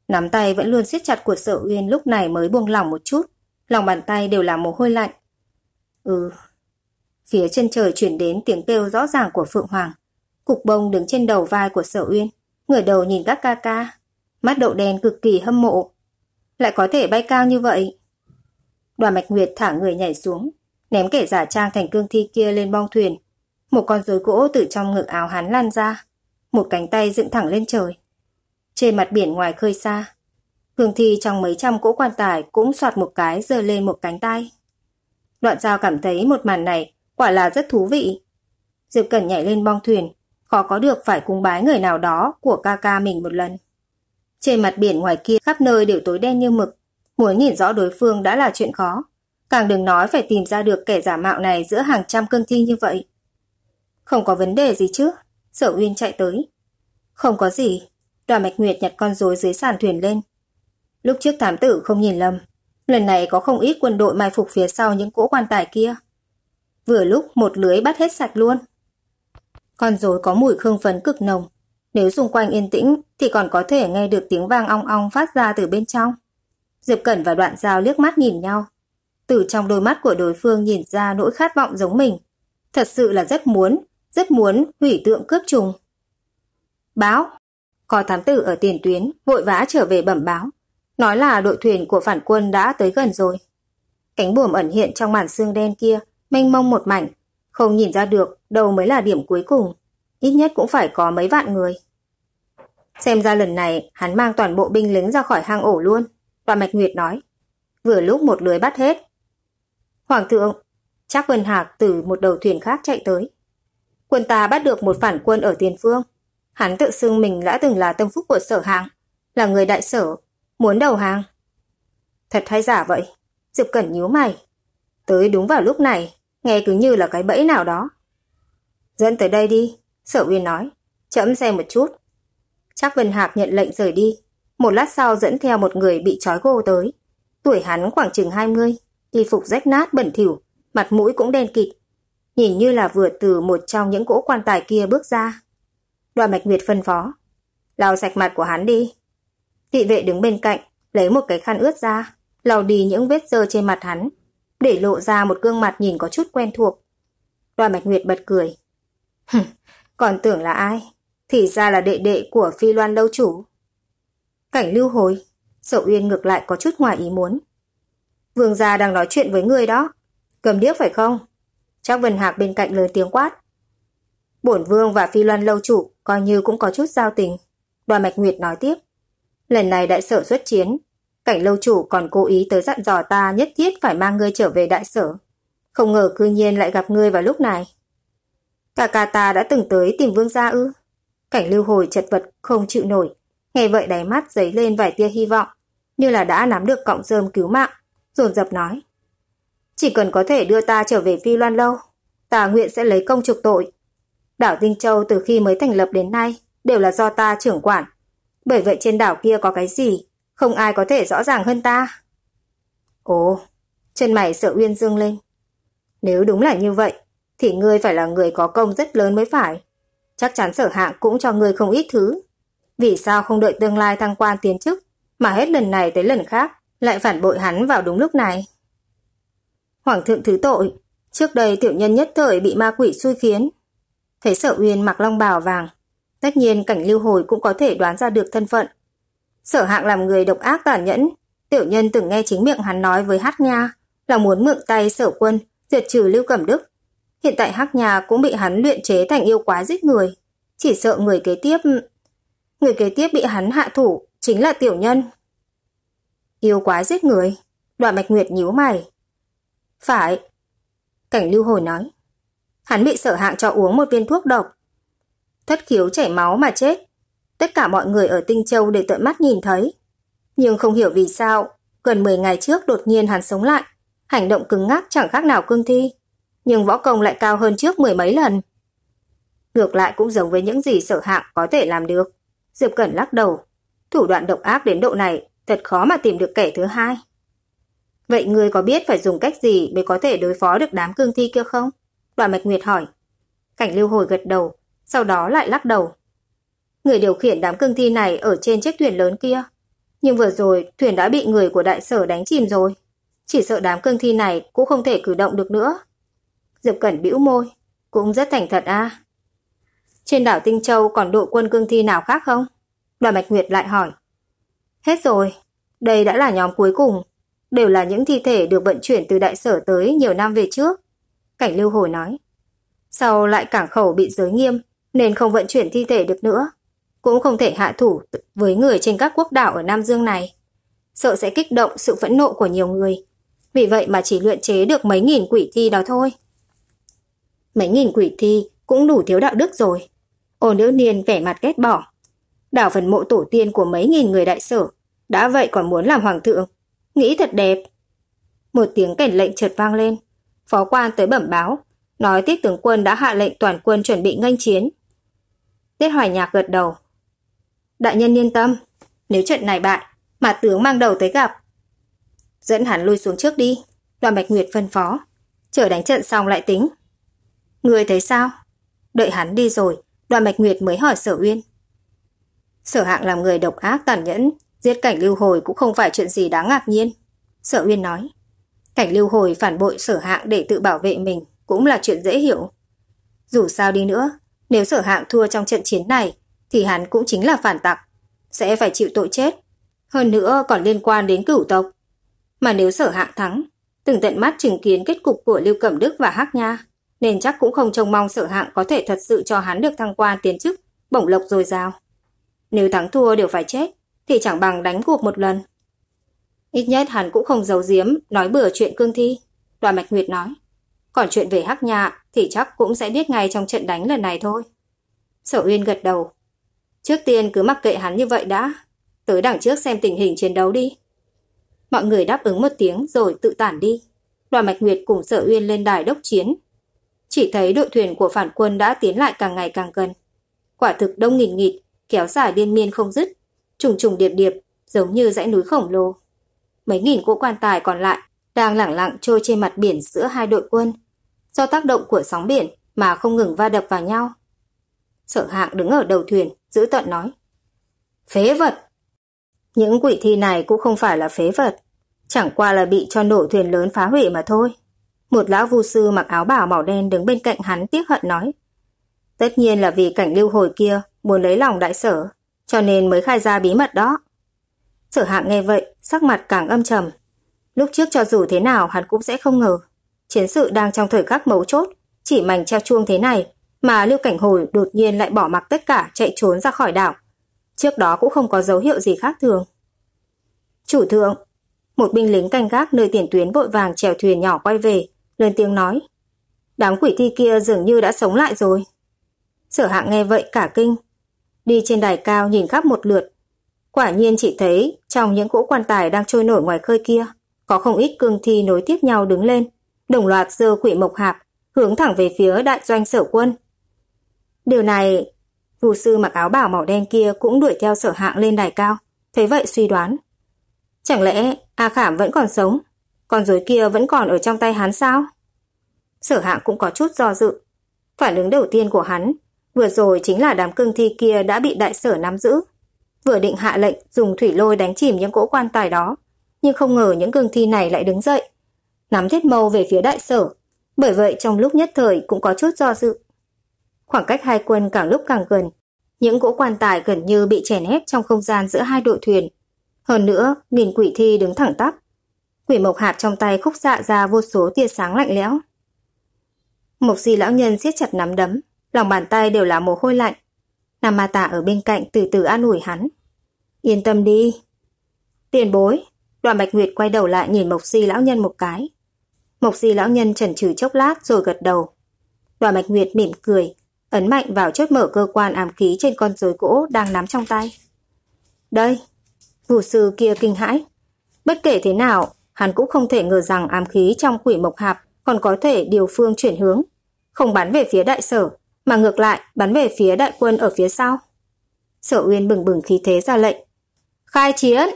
Nắm tay vẫn luôn siết chặt của sở uyên lúc này mới buông lỏng một chút. Lòng bàn tay đều là mồ hôi lạnh. Ừ. Phía chân trời chuyển đến tiếng kêu rõ ràng của Phượng Hoàng. Cục bông đứng trên đầu vai của sở uyên. Ngửa đầu nhìn các ca ca. Mắt đậu đen cực kỳ hâm mộ. Lại có thể bay cao như vậy. Đoàn Mạch Nguyệt thả người nhảy xuống, ném kẻ giả trang thành cương thi kia lên bong thuyền. Một con rối gỗ từ trong ngực áo hắn lan ra, một cánh tay dựng thẳng lên trời. Trên mặt biển ngoài khơi xa, cương thi trong mấy trăm cỗ quan tài cũng soạt một cái giơ lên một cánh tay. Đoạn giao cảm thấy một màn này quả là rất thú vị. Diệp cần nhảy lên bong thuyền, khó có được phải cung bái người nào đó của ca ca mình một lần. Trên mặt biển ngoài kia khắp nơi đều tối đen như mực, Muốn nhìn rõ đối phương đã là chuyện khó. Càng đừng nói phải tìm ra được kẻ giả mạo này giữa hàng trăm cương thi như vậy. Không có vấn đề gì chứ? Sở Uyên chạy tới. Không có gì. Đoàn Mạch Nguyệt nhặt con rối dưới sàn thuyền lên. Lúc trước thám tử không nhìn lầm. Lần này có không ít quân đội mai phục phía sau những cỗ quan tài kia. Vừa lúc một lưới bắt hết sạch luôn. Con rối có mùi hương phấn cực nồng. Nếu xung quanh yên tĩnh thì còn có thể nghe được tiếng vang ong ong phát ra từ bên trong. Diệp Cẩn và đoạn giao liếc mắt nhìn nhau. Từ trong đôi mắt của đối phương nhìn ra nỗi khát vọng giống mình. Thật sự là rất muốn, rất muốn hủy tượng cướp trùng. Báo! Có thám tử ở tiền tuyến, vội vã trở về bẩm báo. Nói là đội thuyền của phản quân đã tới gần rồi. Cánh buồm ẩn hiện trong màn xương đen kia, mênh mông một mảnh. Không nhìn ra được, đâu mới là điểm cuối cùng. Ít nhất cũng phải có mấy vạn người. Xem ra lần này, hắn mang toàn bộ binh lính ra khỏi hang ổ luôn. Đoạn Mạch Nguyệt nói. Vừa lúc một lưới bắt hết. Hoàng thượng, chắc Vân Hạc từ một đầu thuyền khác chạy tới. Quân ta bắt được một phản quân ở tiền phương. Hắn tự xưng mình đã từng là tâm phúc của sở hàng, là người đại sở, muốn đầu hàng. Thật hay giả vậy? Diệp Cẩn nhíu mày. Tới đúng vào lúc này, nghe cứ như là cái bẫy nào đó. Dẫn tới đây đi, sở uyên nói. Chậm xem một chút. chắc Vân Hạc nhận lệnh rời đi một lát sau dẫn theo một người bị trói gô tới. Tuổi hắn khoảng chừng 20, y phục rách nát bẩn thỉu, mặt mũi cũng đen kịt. Nhìn như là vừa từ một trong những cỗ quan tài kia bước ra. Đoàn Mạch Nguyệt phân phó. Lau sạch mặt của hắn đi. Thị vệ đứng bên cạnh, lấy một cái khăn ướt ra, lau đi những vết dơ trên mặt hắn, để lộ ra một gương mặt nhìn có chút quen thuộc. Đoàn Mạch Nguyệt bật cười. Còn tưởng là ai? Thì ra là đệ đệ của Phi Loan Lâu Chủ. Cảnh lưu hồi, Sở Uyên ngược lại có chút ngoài ý muốn. Vương gia đang nói chuyện với người đó, cầm điếc phải không? Trác Vân Hạc bên cạnh lớn tiếng quát. Bổn Vương và Phi Loan lâu chủ coi như cũng có chút giao tình. Đoàn Mạch Nguyệt nói tiếp. Lần này đại sở xuất chiến, cảnh lâu chủ còn cố ý tới dặn dò ta nhất thiết phải mang ngươi trở về đại sở. Không ngờ cư nhiên lại gặp ngươi vào lúc này. cả cà ta đã từng tới tìm vương gia ư. Cảnh lưu hồi chật vật không chịu nổi, Nghe vậy đáy mắt dấy lên vài tia hy vọng, như là đã nắm được cọng rơm cứu mạng, dồn dập nói. Chỉ cần có thể đưa ta trở về Phi Loan Lâu, ta nguyện sẽ lấy công trục tội. Đảo Tinh Châu từ khi mới thành lập đến nay đều là do ta trưởng quản. Bởi vậy trên đảo kia có cái gì, không ai có thể rõ ràng hơn ta. Ồ, chân mày sợ uyên dương lên. Nếu đúng là như vậy, thì ngươi phải là người có công rất lớn mới phải. Chắc chắn sở hạng cũng cho ngươi không ít thứ. Vì sao không đợi tương lai thăng quan tiến chức, mà hết lần này tới lần khác lại phản bội hắn vào đúng lúc này? Hoàng thượng thứ tội, trước đây tiểu nhân nhất thời bị ma quỷ xui khiến. Thấy sở uyên mặc long bào vàng, tất nhiên cảnh lưu hồi cũng có thể đoán ra được thân phận. Sở hạng làm người độc ác tàn nhẫn, tiểu nhân từng nghe chính miệng hắn nói với hát nha là muốn mượn tay sở quân diệt trừ lưu cẩm đức hiện tại hắc nha cũng bị hắn luyện chế thành yêu quái giết người chỉ sợ người kế tiếp người kế tiếp bị hắn hạ thủ chính là tiểu nhân. Yêu quá giết người, đoạn mạch nguyệt nhíu mày. Phải. Cảnh lưu hồi nói. Hắn bị sở hạng cho uống một viên thuốc độc. Thất khiếu chảy máu mà chết. Tất cả mọi người ở Tinh Châu đều tận mắt nhìn thấy. Nhưng không hiểu vì sao, gần 10 ngày trước đột nhiên hắn sống lại. Hành động cứng ngắc chẳng khác nào cương thi. Nhưng võ công lại cao hơn trước mười mấy lần. Ngược lại cũng giống với những gì sở hạng có thể làm được. Diệp Cẩn lắc đầu. Thủ đoạn độc ác đến độ này, thật khó mà tìm được kẻ thứ hai. Vậy ngươi có biết phải dùng cách gì mới có thể đối phó được đám cương thi kia không? Đoạn Mạch Nguyệt hỏi. Cảnh lưu hồi gật đầu, sau đó lại lắc đầu. Người điều khiển đám cương thi này ở trên chiếc thuyền lớn kia. Nhưng vừa rồi, thuyền đã bị người của đại sở đánh chìm rồi. Chỉ sợ đám cương thi này cũng không thể cử động được nữa. Diệp Cẩn bĩu môi. Cũng rất thành thật a à. Trên đảo Tinh Châu còn đội quân cương thi nào khác không? Đoàn Bạch Nguyệt lại hỏi. Hết rồi, đây đã là nhóm cuối cùng. Đều là những thi thể được vận chuyển từ đại sở tới nhiều năm về trước. Cảnh Lưu hồi nói. Sau lại cảng khẩu bị giới nghiêm, nên không vận chuyển thi thể được nữa. Cũng không thể hạ thủ với người trên các quốc đảo ở Nam Dương này. Sợ sẽ kích động sự phẫn nộ của nhiều người. Vì vậy mà chỉ luyện chế được mấy nghìn quỷ thi đó thôi. Mấy nghìn quỷ thi cũng đủ thiếu đạo đức rồi. Ô nữ niên vẻ mặt ghét bỏ. Đảo phần mộ tổ tiên của mấy nghìn người đại sở, đã vậy còn muốn làm hoàng thượng. Nghĩ thật đẹp. Một tiếng cảnh lệnh chợt vang lên. Phó quan tới bẩm báo, nói tiết tướng quân đã hạ lệnh toàn quân chuẩn bị nghênh chiến. Tiết hoài nhạc gật đầu. Đại nhân yên tâm, nếu trận này bại, mà tướng mang đầu tới gặp. Dẫn hắn lui xuống trước đi, đoàn bạch nguyệt phân phó. Chờ đánh trận xong lại tính. Người thấy sao? Đợi hắn đi rồi, Đoàn Bạch Nguyệt mới hỏi Sở Uyên. Sở hạng làm người độc ác tàn nhẫn, giết cảnh lưu hồi cũng không phải chuyện gì đáng ngạc nhiên. Sở Uyên nói. Cảnh lưu hồi phản bội sở hạng để tự bảo vệ mình cũng là chuyện dễ hiểu. Dù sao đi nữa, nếu sở hạng thua trong trận chiến này thì hắn cũng chính là phản tặc, sẽ phải chịu tội chết. Hơn nữa còn liên quan đến cửu tộc. Mà nếu sở hạng thắng, từng tận mắt chứng kiến kết cục của Lưu Cẩm Đức và Hắc Nha, nên chắc cũng không trông mong sở hạng có thể thật sự cho hắn được thăng quan tiến chức, bổng lộc rồi dào. Nếu thắng thua đều phải chết, thì chẳng bằng đánh cuộc một lần. Ít nhất hắn cũng không giấu giếm, nói bừa chuyện cương thi, đoàn mạch nguyệt nói. Còn chuyện về hắc nhà thì chắc cũng sẽ biết ngay trong trận đánh lần này thôi. Sở Uyên gật đầu. Trước tiên cứ mặc kệ hắn như vậy đã, tới đằng trước xem tình hình chiến đấu đi. Mọi người đáp ứng một tiếng rồi tự tản đi. Đoàn Mạch Nguyệt cùng Sở Uyên lên đài đốc chiến, chỉ thấy đội thuyền của phản quân đã tiến lại càng ngày càng gần. Quả thực đông nghìn nghịt, kéo dài liên miên không dứt, trùng trùng điệp điệp, giống như dãy núi khổng lồ. Mấy nghìn cỗ quan tài còn lại đang lẳng lặng trôi trên mặt biển giữa hai đội quân, do tác động của sóng biển mà không ngừng va đập vào nhau. Sở hạng đứng ở đầu thuyền, giữ tận nói. Phế vật! Những quỷ thi này cũng không phải là phế vật, chẳng qua là bị cho nổ thuyền lớn phá hủy mà thôi. Một lão vu sư mặc áo bảo màu đen đứng bên cạnh hắn tiếc hận nói. Tất nhiên là vì cảnh lưu hồi kia muốn lấy lòng đại sở, cho nên mới khai ra bí mật đó. Sở hạng nghe vậy, sắc mặt càng âm trầm. Lúc trước cho dù thế nào hắn cũng sẽ không ngờ. Chiến sự đang trong thời khắc mấu chốt, chỉ mảnh treo chuông thế này mà Lưu Cảnh Hồi đột nhiên lại bỏ mặc tất cả chạy trốn ra khỏi đảo. Trước đó cũng không có dấu hiệu gì khác thường. Chủ thượng, một binh lính canh gác nơi tiền tuyến vội vàng chèo thuyền nhỏ quay về, lên tiếng nói. Đám quỷ thi kia dường như đã sống lại rồi. Sở hạng nghe vậy cả kinh. Đi trên đài cao nhìn khắp một lượt. Quả nhiên chỉ thấy trong những cỗ quan tài đang trôi nổi ngoài khơi kia có không ít cương thi nối tiếp nhau đứng lên đồng loạt giơ quỷ mộc hạp hướng thẳng về phía đại doanh sở quân. Điều này, vụ sư mặc áo bảo màu đen kia cũng đuổi theo sở hạng lên đài cao, thế vậy suy đoán. Chẳng lẽ A Khảm vẫn còn sống? con rối kia vẫn còn ở trong tay hắn sao? Sở hạng cũng có chút do dự. Phản ứng đầu tiên của hắn, vừa rồi chính là đám cương thi kia đã bị đại sở nắm giữ. Vừa định hạ lệnh dùng thủy lôi đánh chìm những cỗ quan tài đó, nhưng không ngờ những cương thi này lại đứng dậy. Nắm thiết mâu về phía đại sở, bởi vậy trong lúc nhất thời cũng có chút do dự. Khoảng cách hai quân càng lúc càng gần, những cỗ quan tài gần như bị chèn ép trong không gian giữa hai đội thuyền. Hơn nữa, nghìn quỷ thi đứng thẳng tắp, Quỷ mộc hạt trong tay khúc xạ dạ ra vô số tia sáng lạnh lẽo. Mộc di lão nhân siết chặt nắm đấm, lòng bàn tay đều là mồ hôi lạnh. Nam Ma Tả ở bên cạnh từ từ an ủi hắn. Yên tâm đi. Tiền bối, đoàn Bạch Nguyệt quay đầu lại nhìn Mộc Di lão nhân một cái. Mộc Di lão nhân chần chừ chốc lát rồi gật đầu. Đoàn Bạch Nguyệt mỉm cười, ấn mạnh vào chốt mở cơ quan ám khí trên con rối gỗ đang nắm trong tay. Đây, vụ sư kia kinh hãi. Bất kể thế nào, Hắn cũng không thể ngờ rằng ám khí trong quỷ mộc hạp còn có thể điều phương chuyển hướng. Không bắn về phía đại sở, mà ngược lại bắn về phía đại quân ở phía sau. Sở Uyên bừng bừng khí thế ra lệnh. Khai chiến!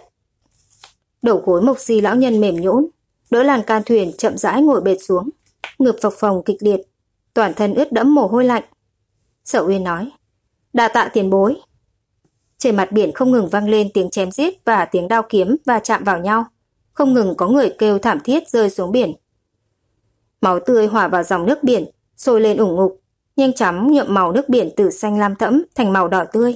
Đầu gối mộc di lão nhân mềm nhũn, đỡ làn can thuyền chậm rãi ngồi bệt xuống, ngược phập phòng kịch liệt, toàn thân ướt đẫm mồ hôi lạnh. Sở Uyên nói, đa tạ tiền bối. Trên mặt biển không ngừng vang lên tiếng chém giết và tiếng đao kiếm và chạm vào nhau không ngừng có người kêu thảm thiết rơi xuống biển. Máu tươi hòa vào dòng nước biển, sôi lên ủng ngục, nhanh chóng nhuộm màu nước biển từ xanh lam thẫm thành màu đỏ tươi.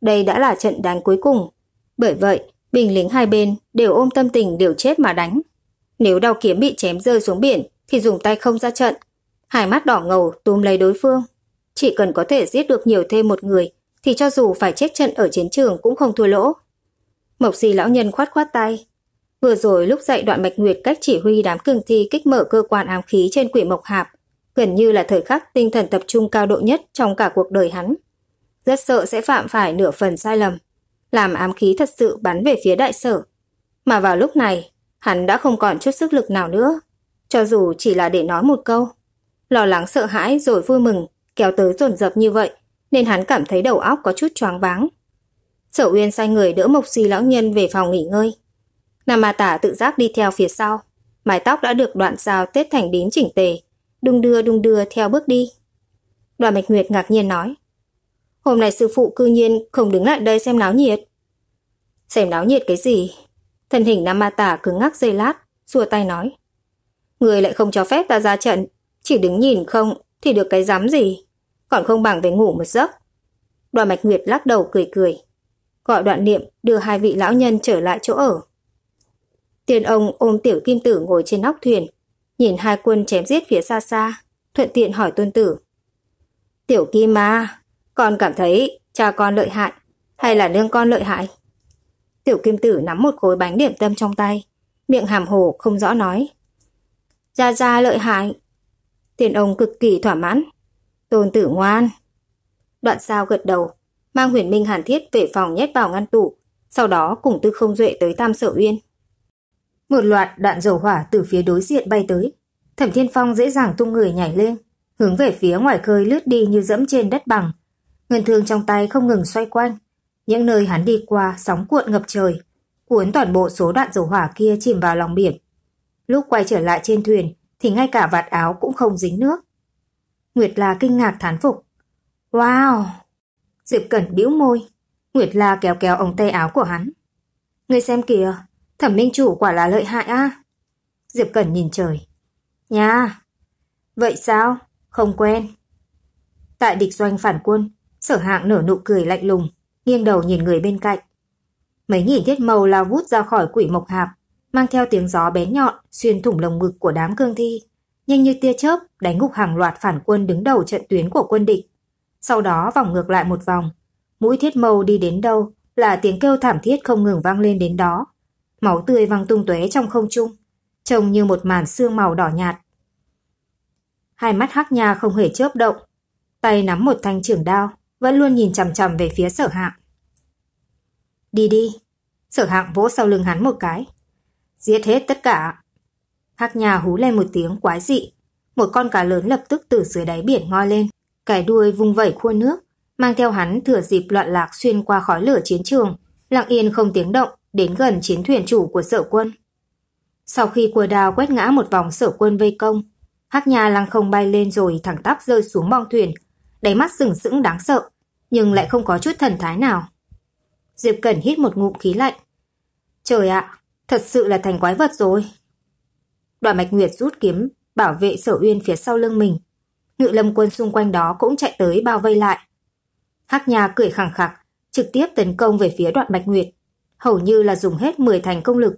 Đây đã là trận đánh cuối cùng, bởi vậy bình lính hai bên đều ôm tâm tình đều chết mà đánh. Nếu đao kiếm bị chém rơi xuống biển thì dùng tay không ra trận, hai mắt đỏ ngầu túm lấy đối phương. Chỉ cần có thể giết được nhiều thêm một người thì cho dù phải chết trận ở chiến trường cũng không thua lỗ. Mộc Di lão nhân khoát khoát tay, Vừa rồi lúc dạy đoạn mạch nguyệt cách chỉ huy đám cường thi kích mở cơ quan ám khí trên quỷ mộc hạp, gần như là thời khắc tinh thần tập trung cao độ nhất trong cả cuộc đời hắn. Rất sợ sẽ phạm phải nửa phần sai lầm, làm ám khí thật sự bắn về phía đại sở. Mà vào lúc này, hắn đã không còn chút sức lực nào nữa, cho dù chỉ là để nói một câu. Lo lắng sợ hãi rồi vui mừng, kéo tới dồn dập như vậy, nên hắn cảm thấy đầu óc có chút choáng váng. Sở Uyên sai người đỡ Mộc si lão nhân về phòng nghỉ ngơi. Nam Tả tự giác đi theo phía sau. Mái tóc đã được đoạn dao tết thành đến chỉnh tề, đung đưa đung đưa theo bước đi. Đoàn Mạch Nguyệt ngạc nhiên nói. Hôm nay sư phụ cư nhiên không đứng lại đây xem náo nhiệt. Xem náo nhiệt cái gì? Thân hình Nam Tả cứng ngắc dây lát, xua tay nói. Người lại không cho phép ta ra trận, chỉ đứng nhìn không thì được cái dám gì, còn không bằng về ngủ một giấc. Đoàn Mạch Nguyệt lắc đầu cười cười, gọi đoạn niệm đưa hai vị lão nhân trở lại chỗ ở. Tiền ông ôm tiểu kim tử ngồi trên nóc thuyền, nhìn hai quân chém giết phía xa xa, thuận tiện hỏi tuân tử. Tiểu kim ma à, con cảm thấy cha con lợi hại, hay là nương con lợi hại? Tiểu kim tử nắm một khối bánh điểm tâm trong tay, miệng hàm hồ không rõ nói. Gia Gia lợi hại. Tiền ông cực kỳ thỏa mãn. Tôn tử ngoan. Đoạn sao gật đầu, mang huyền minh hàn thiết về phòng nhét vào ngăn tủ, sau đó cùng tư không duệ tới Tam Sở Uyên. Một loạt đạn dầu hỏa từ phía đối diện bay tới. Thẩm Thiên Phong dễ dàng tung người nhảy lên, hướng về phía ngoài khơi lướt đi như dẫm trên đất bằng. Ngân thương trong tay không ngừng xoay quanh. Những nơi hắn đi qua sóng cuộn ngập trời, cuốn toàn bộ số đạn dầu hỏa kia chìm vào lòng biển. Lúc quay trở lại trên thuyền thì ngay cả vạt áo cũng không dính nước. Nguyệt La kinh ngạc thán phục. Wow! Diệp Cẩn bĩu môi. Nguyệt La kéo kéo ống tay áo của hắn. người xem kìa, Thẩm minh chủ quả là lợi hại a à? Diệp Cẩn nhìn trời. Nha! Vậy sao? Không quen. Tại địch doanh phản quân, sở hạng nở nụ cười lạnh lùng, nghiêng đầu nhìn người bên cạnh. Mấy nghìn thiết màu lao vút ra khỏi quỷ mộc hạp, mang theo tiếng gió bén nhọn xuyên thủng lồng ngực của đám cương thi, nhanh như tia chớp đánh gục hàng loạt phản quân đứng đầu trận tuyến của quân địch. Sau đó vòng ngược lại một vòng, mũi thiết mâu đi đến đâu là tiếng kêu thảm thiết không ngừng vang lên đến đó máu tươi văng tung tóe trong không trung, trông như một màn xương màu đỏ nhạt. Hai mắt Hắc Nha không hề chớp động, tay nắm một thanh trưởng đao, vẫn luôn nhìn chằm chằm về phía Sở Hạng. "Đi đi." Sở Hạng vỗ sau lưng hắn một cái. "Giết hết tất cả." Hắc Nha hú lên một tiếng quái dị, một con cá lớn lập tức từ dưới đáy biển ngoi lên, cái đuôi vung vẩy khuôn nước, mang theo hắn thừa dịp loạn lạc xuyên qua khói lửa chiến trường, lặng yên không tiếng động đến gần chiến thuyền chủ của sở quân. Sau khi cua đao quét ngã một vòng sở quân vây công, hắc nhà lăng không bay lên rồi thẳng tắp rơi xuống bong thuyền, đáy mắt sừng sững đáng sợ, nhưng lại không có chút thần thái nào. Diệp Cẩn hít một ngụm khí lạnh. Trời ạ, thật sự là thành quái vật rồi. Đoạn Mạch Nguyệt rút kiếm, bảo vệ sở uyên phía sau lưng mình. Ngự lâm quân xung quanh đó cũng chạy tới bao vây lại. Hắc nhà cười khẳng khặc, trực tiếp tấn công về phía đoạn Bạch Nguyệt hầu như là dùng hết 10 thành công lực.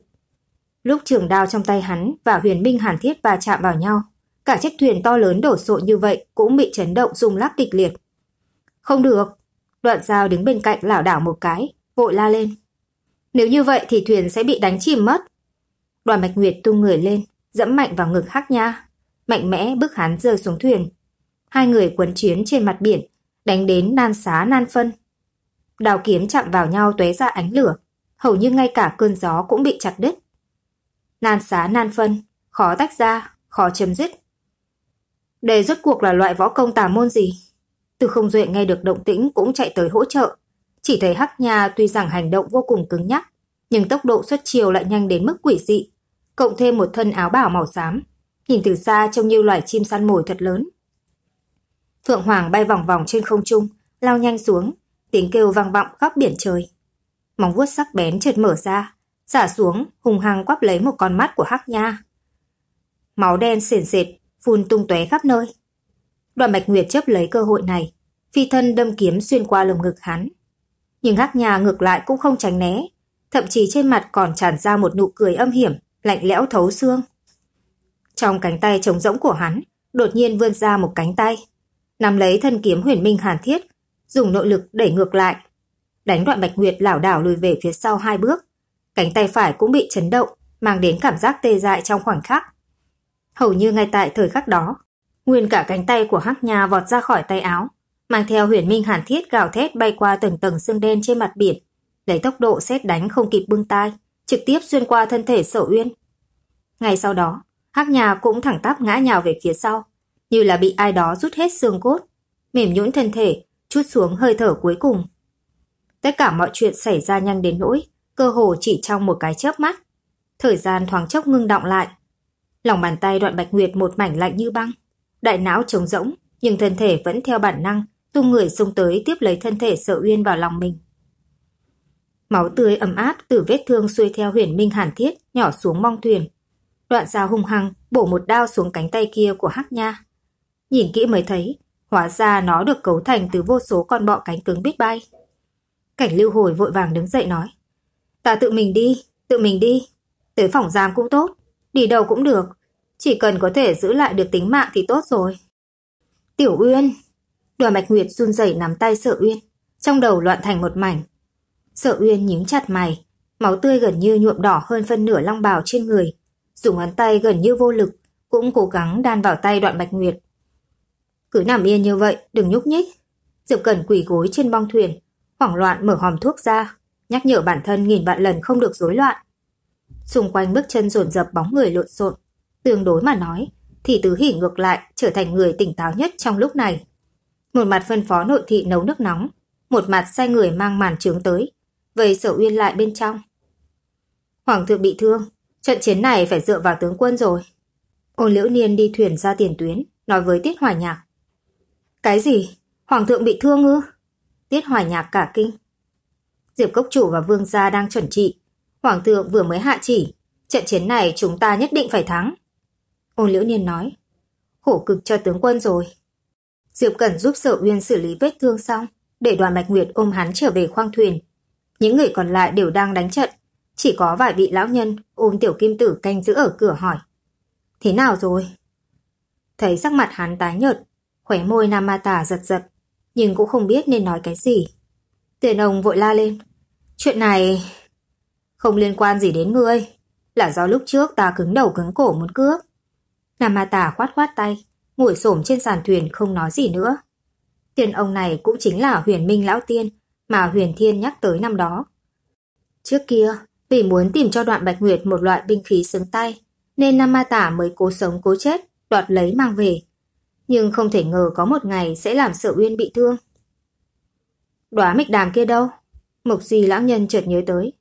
Lúc trường đao trong tay hắn và huyền minh hàn thiết va chạm vào nhau, cả chiếc thuyền to lớn đổ sộ như vậy cũng bị chấn động rung lắc kịch liệt. Không được, đoạn dao đứng bên cạnh lảo đảo một cái, vội la lên. Nếu như vậy thì thuyền sẽ bị đánh chìm mất. Đoàn mạch Nguyệt tung người lên, dẫm mạnh vào ngực Hắc Nha, mạnh mẽ bước hắn rơi xuống thuyền. Hai người quấn chiến trên mặt biển, đánh đến nan xá nan phân. Đào kiếm chạm vào nhau tuế ra ánh lửa, hầu như ngay cả cơn gió cũng bị chặt đứt. Nan xá nan phân, khó tách ra, khó chấm dứt. Đây rốt cuộc là loại võ công tà môn gì? Từ không duệ nghe được động tĩnh cũng chạy tới hỗ trợ. Chỉ thấy Hắc Nha tuy rằng hành động vô cùng cứng nhắc, nhưng tốc độ xuất chiều lại nhanh đến mức quỷ dị. Cộng thêm một thân áo bảo màu xám, nhìn từ xa trông như loài chim săn mồi thật lớn. Phượng Hoàng bay vòng vòng trên không trung, lao nhanh xuống, tiếng kêu vang vọng khắp biển trời móng vuốt sắc bén chợt mở ra, xả xuống, hùng hăng quắp lấy một con mắt của Hắc Nha. Máu đen sền sệt, phun tung tóe khắp nơi. Đoàn Bạch Nguyệt chấp lấy cơ hội này, phi thân đâm kiếm xuyên qua lồng ngực hắn. Nhưng Hắc Nha ngược lại cũng không tránh né, thậm chí trên mặt còn tràn ra một nụ cười âm hiểm, lạnh lẽo thấu xương. Trong cánh tay trống rỗng của hắn, đột nhiên vươn ra một cánh tay, nắm lấy thân kiếm huyền minh hàn thiết, dùng nội lực đẩy ngược lại đánh đoạn Bạch Nguyệt lảo đảo lùi về phía sau hai bước. Cánh tay phải cũng bị chấn động, mang đến cảm giác tê dại trong khoảnh khắc. Hầu như ngay tại thời khắc đó, nguyên cả cánh tay của Hắc Nha vọt ra khỏi tay áo, mang theo huyền minh hàn thiết gào thét bay qua từng tầng xương đen trên mặt biển, lấy tốc độ xét đánh không kịp bưng tai, trực tiếp xuyên qua thân thể sở uyên. Ngay sau đó, Hắc Nha cũng thẳng tắp ngã nhào về phía sau, như là bị ai đó rút hết xương cốt, mềm nhũn thân thể, chút xuống hơi thở cuối cùng. Tất cả mọi chuyện xảy ra nhanh đến nỗi, cơ hồ chỉ trong một cái chớp mắt. Thời gian thoáng chốc ngưng động lại. Lòng bàn tay đoạn bạch nguyệt một mảnh lạnh như băng. Đại não trống rỗng, nhưng thân thể vẫn theo bản năng, tung người xông tới tiếp lấy thân thể sợ uyên vào lòng mình. Máu tươi ấm áp từ vết thương xuôi theo huyền minh hàn thiết nhỏ xuống mong thuyền. Đoạn dao hung hăng bổ một đao xuống cánh tay kia của Hắc Nha. Nhìn kỹ mới thấy, hóa ra nó được cấu thành từ vô số con bọ cánh cứng biết bay. Cảnh lưu hồi vội vàng đứng dậy nói. Ta tự mình đi, tự mình đi. Tới phòng giam cũng tốt, đi đâu cũng được. Chỉ cần có thể giữ lại được tính mạng thì tốt rồi. Tiểu Uyên. Đoàn Bạch Nguyệt run rẩy nắm tay Sợ Uyên. Trong đầu loạn thành một mảnh. Sợ Uyên nhíu chặt mày. Máu tươi gần như nhuộm đỏ hơn phân nửa long bào trên người. Dùng ngón tay gần như vô lực. Cũng cố gắng đan vào tay đoạn Bạch Nguyệt. Cứ nằm yên như vậy, đừng nhúc nhích. Diệp Cẩn quỳ gối trên bong thuyền, hoảng loạn mở hòm thuốc ra, nhắc nhở bản thân nghìn vạn lần không được rối loạn. Xung quanh bước chân rồn rập bóng người lộn xộn, tương đối mà nói, thì tứ hỉ ngược lại trở thành người tỉnh táo nhất trong lúc này. Một mặt phân phó nội thị nấu nước nóng, một mặt sai người mang màn trướng tới, vây sở uyên lại bên trong. Hoàng thượng bị thương, trận chiến này phải dựa vào tướng quân rồi. Ôn liễu niên đi thuyền ra tiền tuyến, nói với tiết hòa nhạc. Cái gì? Hoàng thượng bị thương ư? Tiết Hoài Nhạc cả kinh. Diệp Cốc Chủ và Vương Gia đang chuẩn trị. Hoàng thượng vừa mới hạ chỉ. Trận chiến này chúng ta nhất định phải thắng. Ôn Liễu Niên nói. Khổ cực cho tướng quân rồi. Diệp Cẩn giúp Sở Uyên xử lý vết thương xong, để đoàn Bạch Nguyệt ôm hắn trở về khoang thuyền. Những người còn lại đều đang đánh trận, chỉ có vài vị lão nhân ôm tiểu kim tử canh giữ ở cửa hỏi. Thế nào rồi? Thấy sắc mặt hắn tái nhợt, khóe môi Nam Ma Tà giật giật, nhưng cũng không biết nên nói cái gì. Tiền ông vội la lên. Chuyện này không liên quan gì đến ngươi. Là do lúc trước ta cứng đầu cứng cổ muốn cướp. Nam Ma Tả khoát khoát tay, ngồi xổm trên sàn thuyền không nói gì nữa. Tiền ông này cũng chính là huyền minh lão tiên mà huyền thiên nhắc tới năm đó. Trước kia, vì muốn tìm cho đoạn Bạch Nguyệt một loại binh khí xứng tay, nên Nam Ma Tả mới cố sống cố chết, đoạt lấy mang về nhưng không thể ngờ có một ngày sẽ làm sở uyên bị thương. Đóa mịch đàm kia đâu? Mục Duy lão nhân chợt nhớ tới.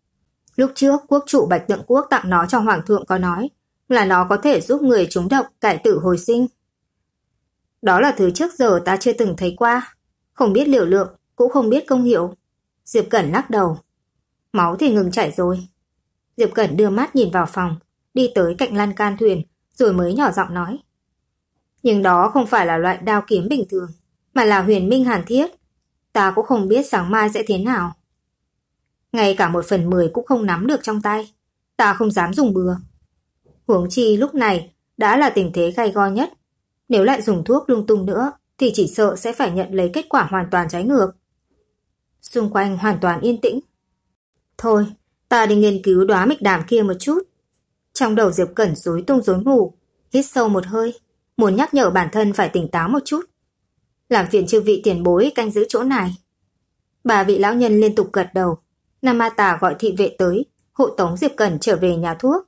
Lúc trước quốc chủ Bạch Tượng Quốc tặng nó cho Hoàng thượng có nói là nó có thể giúp người trúng độc cải tử hồi sinh. Đó là thứ trước giờ ta chưa từng thấy qua. Không biết liều lượng, cũng không biết công hiệu. Diệp Cẩn lắc đầu. Máu thì ngừng chảy rồi. Diệp Cẩn đưa mắt nhìn vào phòng, đi tới cạnh lan can thuyền, rồi mới nhỏ giọng nói. Nhưng đó không phải là loại đao kiếm bình thường, mà là huyền minh hàn thiết. Ta cũng không biết sáng mai sẽ thế nào. Ngay cả một phần mười cũng không nắm được trong tay. Ta không dám dùng bừa. Huống chi lúc này đã là tình thế gay go nhất. Nếu lại dùng thuốc lung tung nữa thì chỉ sợ sẽ phải nhận lấy kết quả hoàn toàn trái ngược. Xung quanh hoàn toàn yên tĩnh. Thôi, ta đi nghiên cứu đóa mịch đàm kia một chút. Trong đầu Diệp Cẩn rối tung rối mù, hít sâu một hơi, muốn nhắc nhở bản thân phải tỉnh táo một chút. Làm phiền chư vị tiền bối canh giữ chỗ này. Bà vị lão nhân liên tục gật đầu. Nam Ma Tà gọi thị vệ tới, hộ tống Diệp Cẩn trở về nhà thuốc.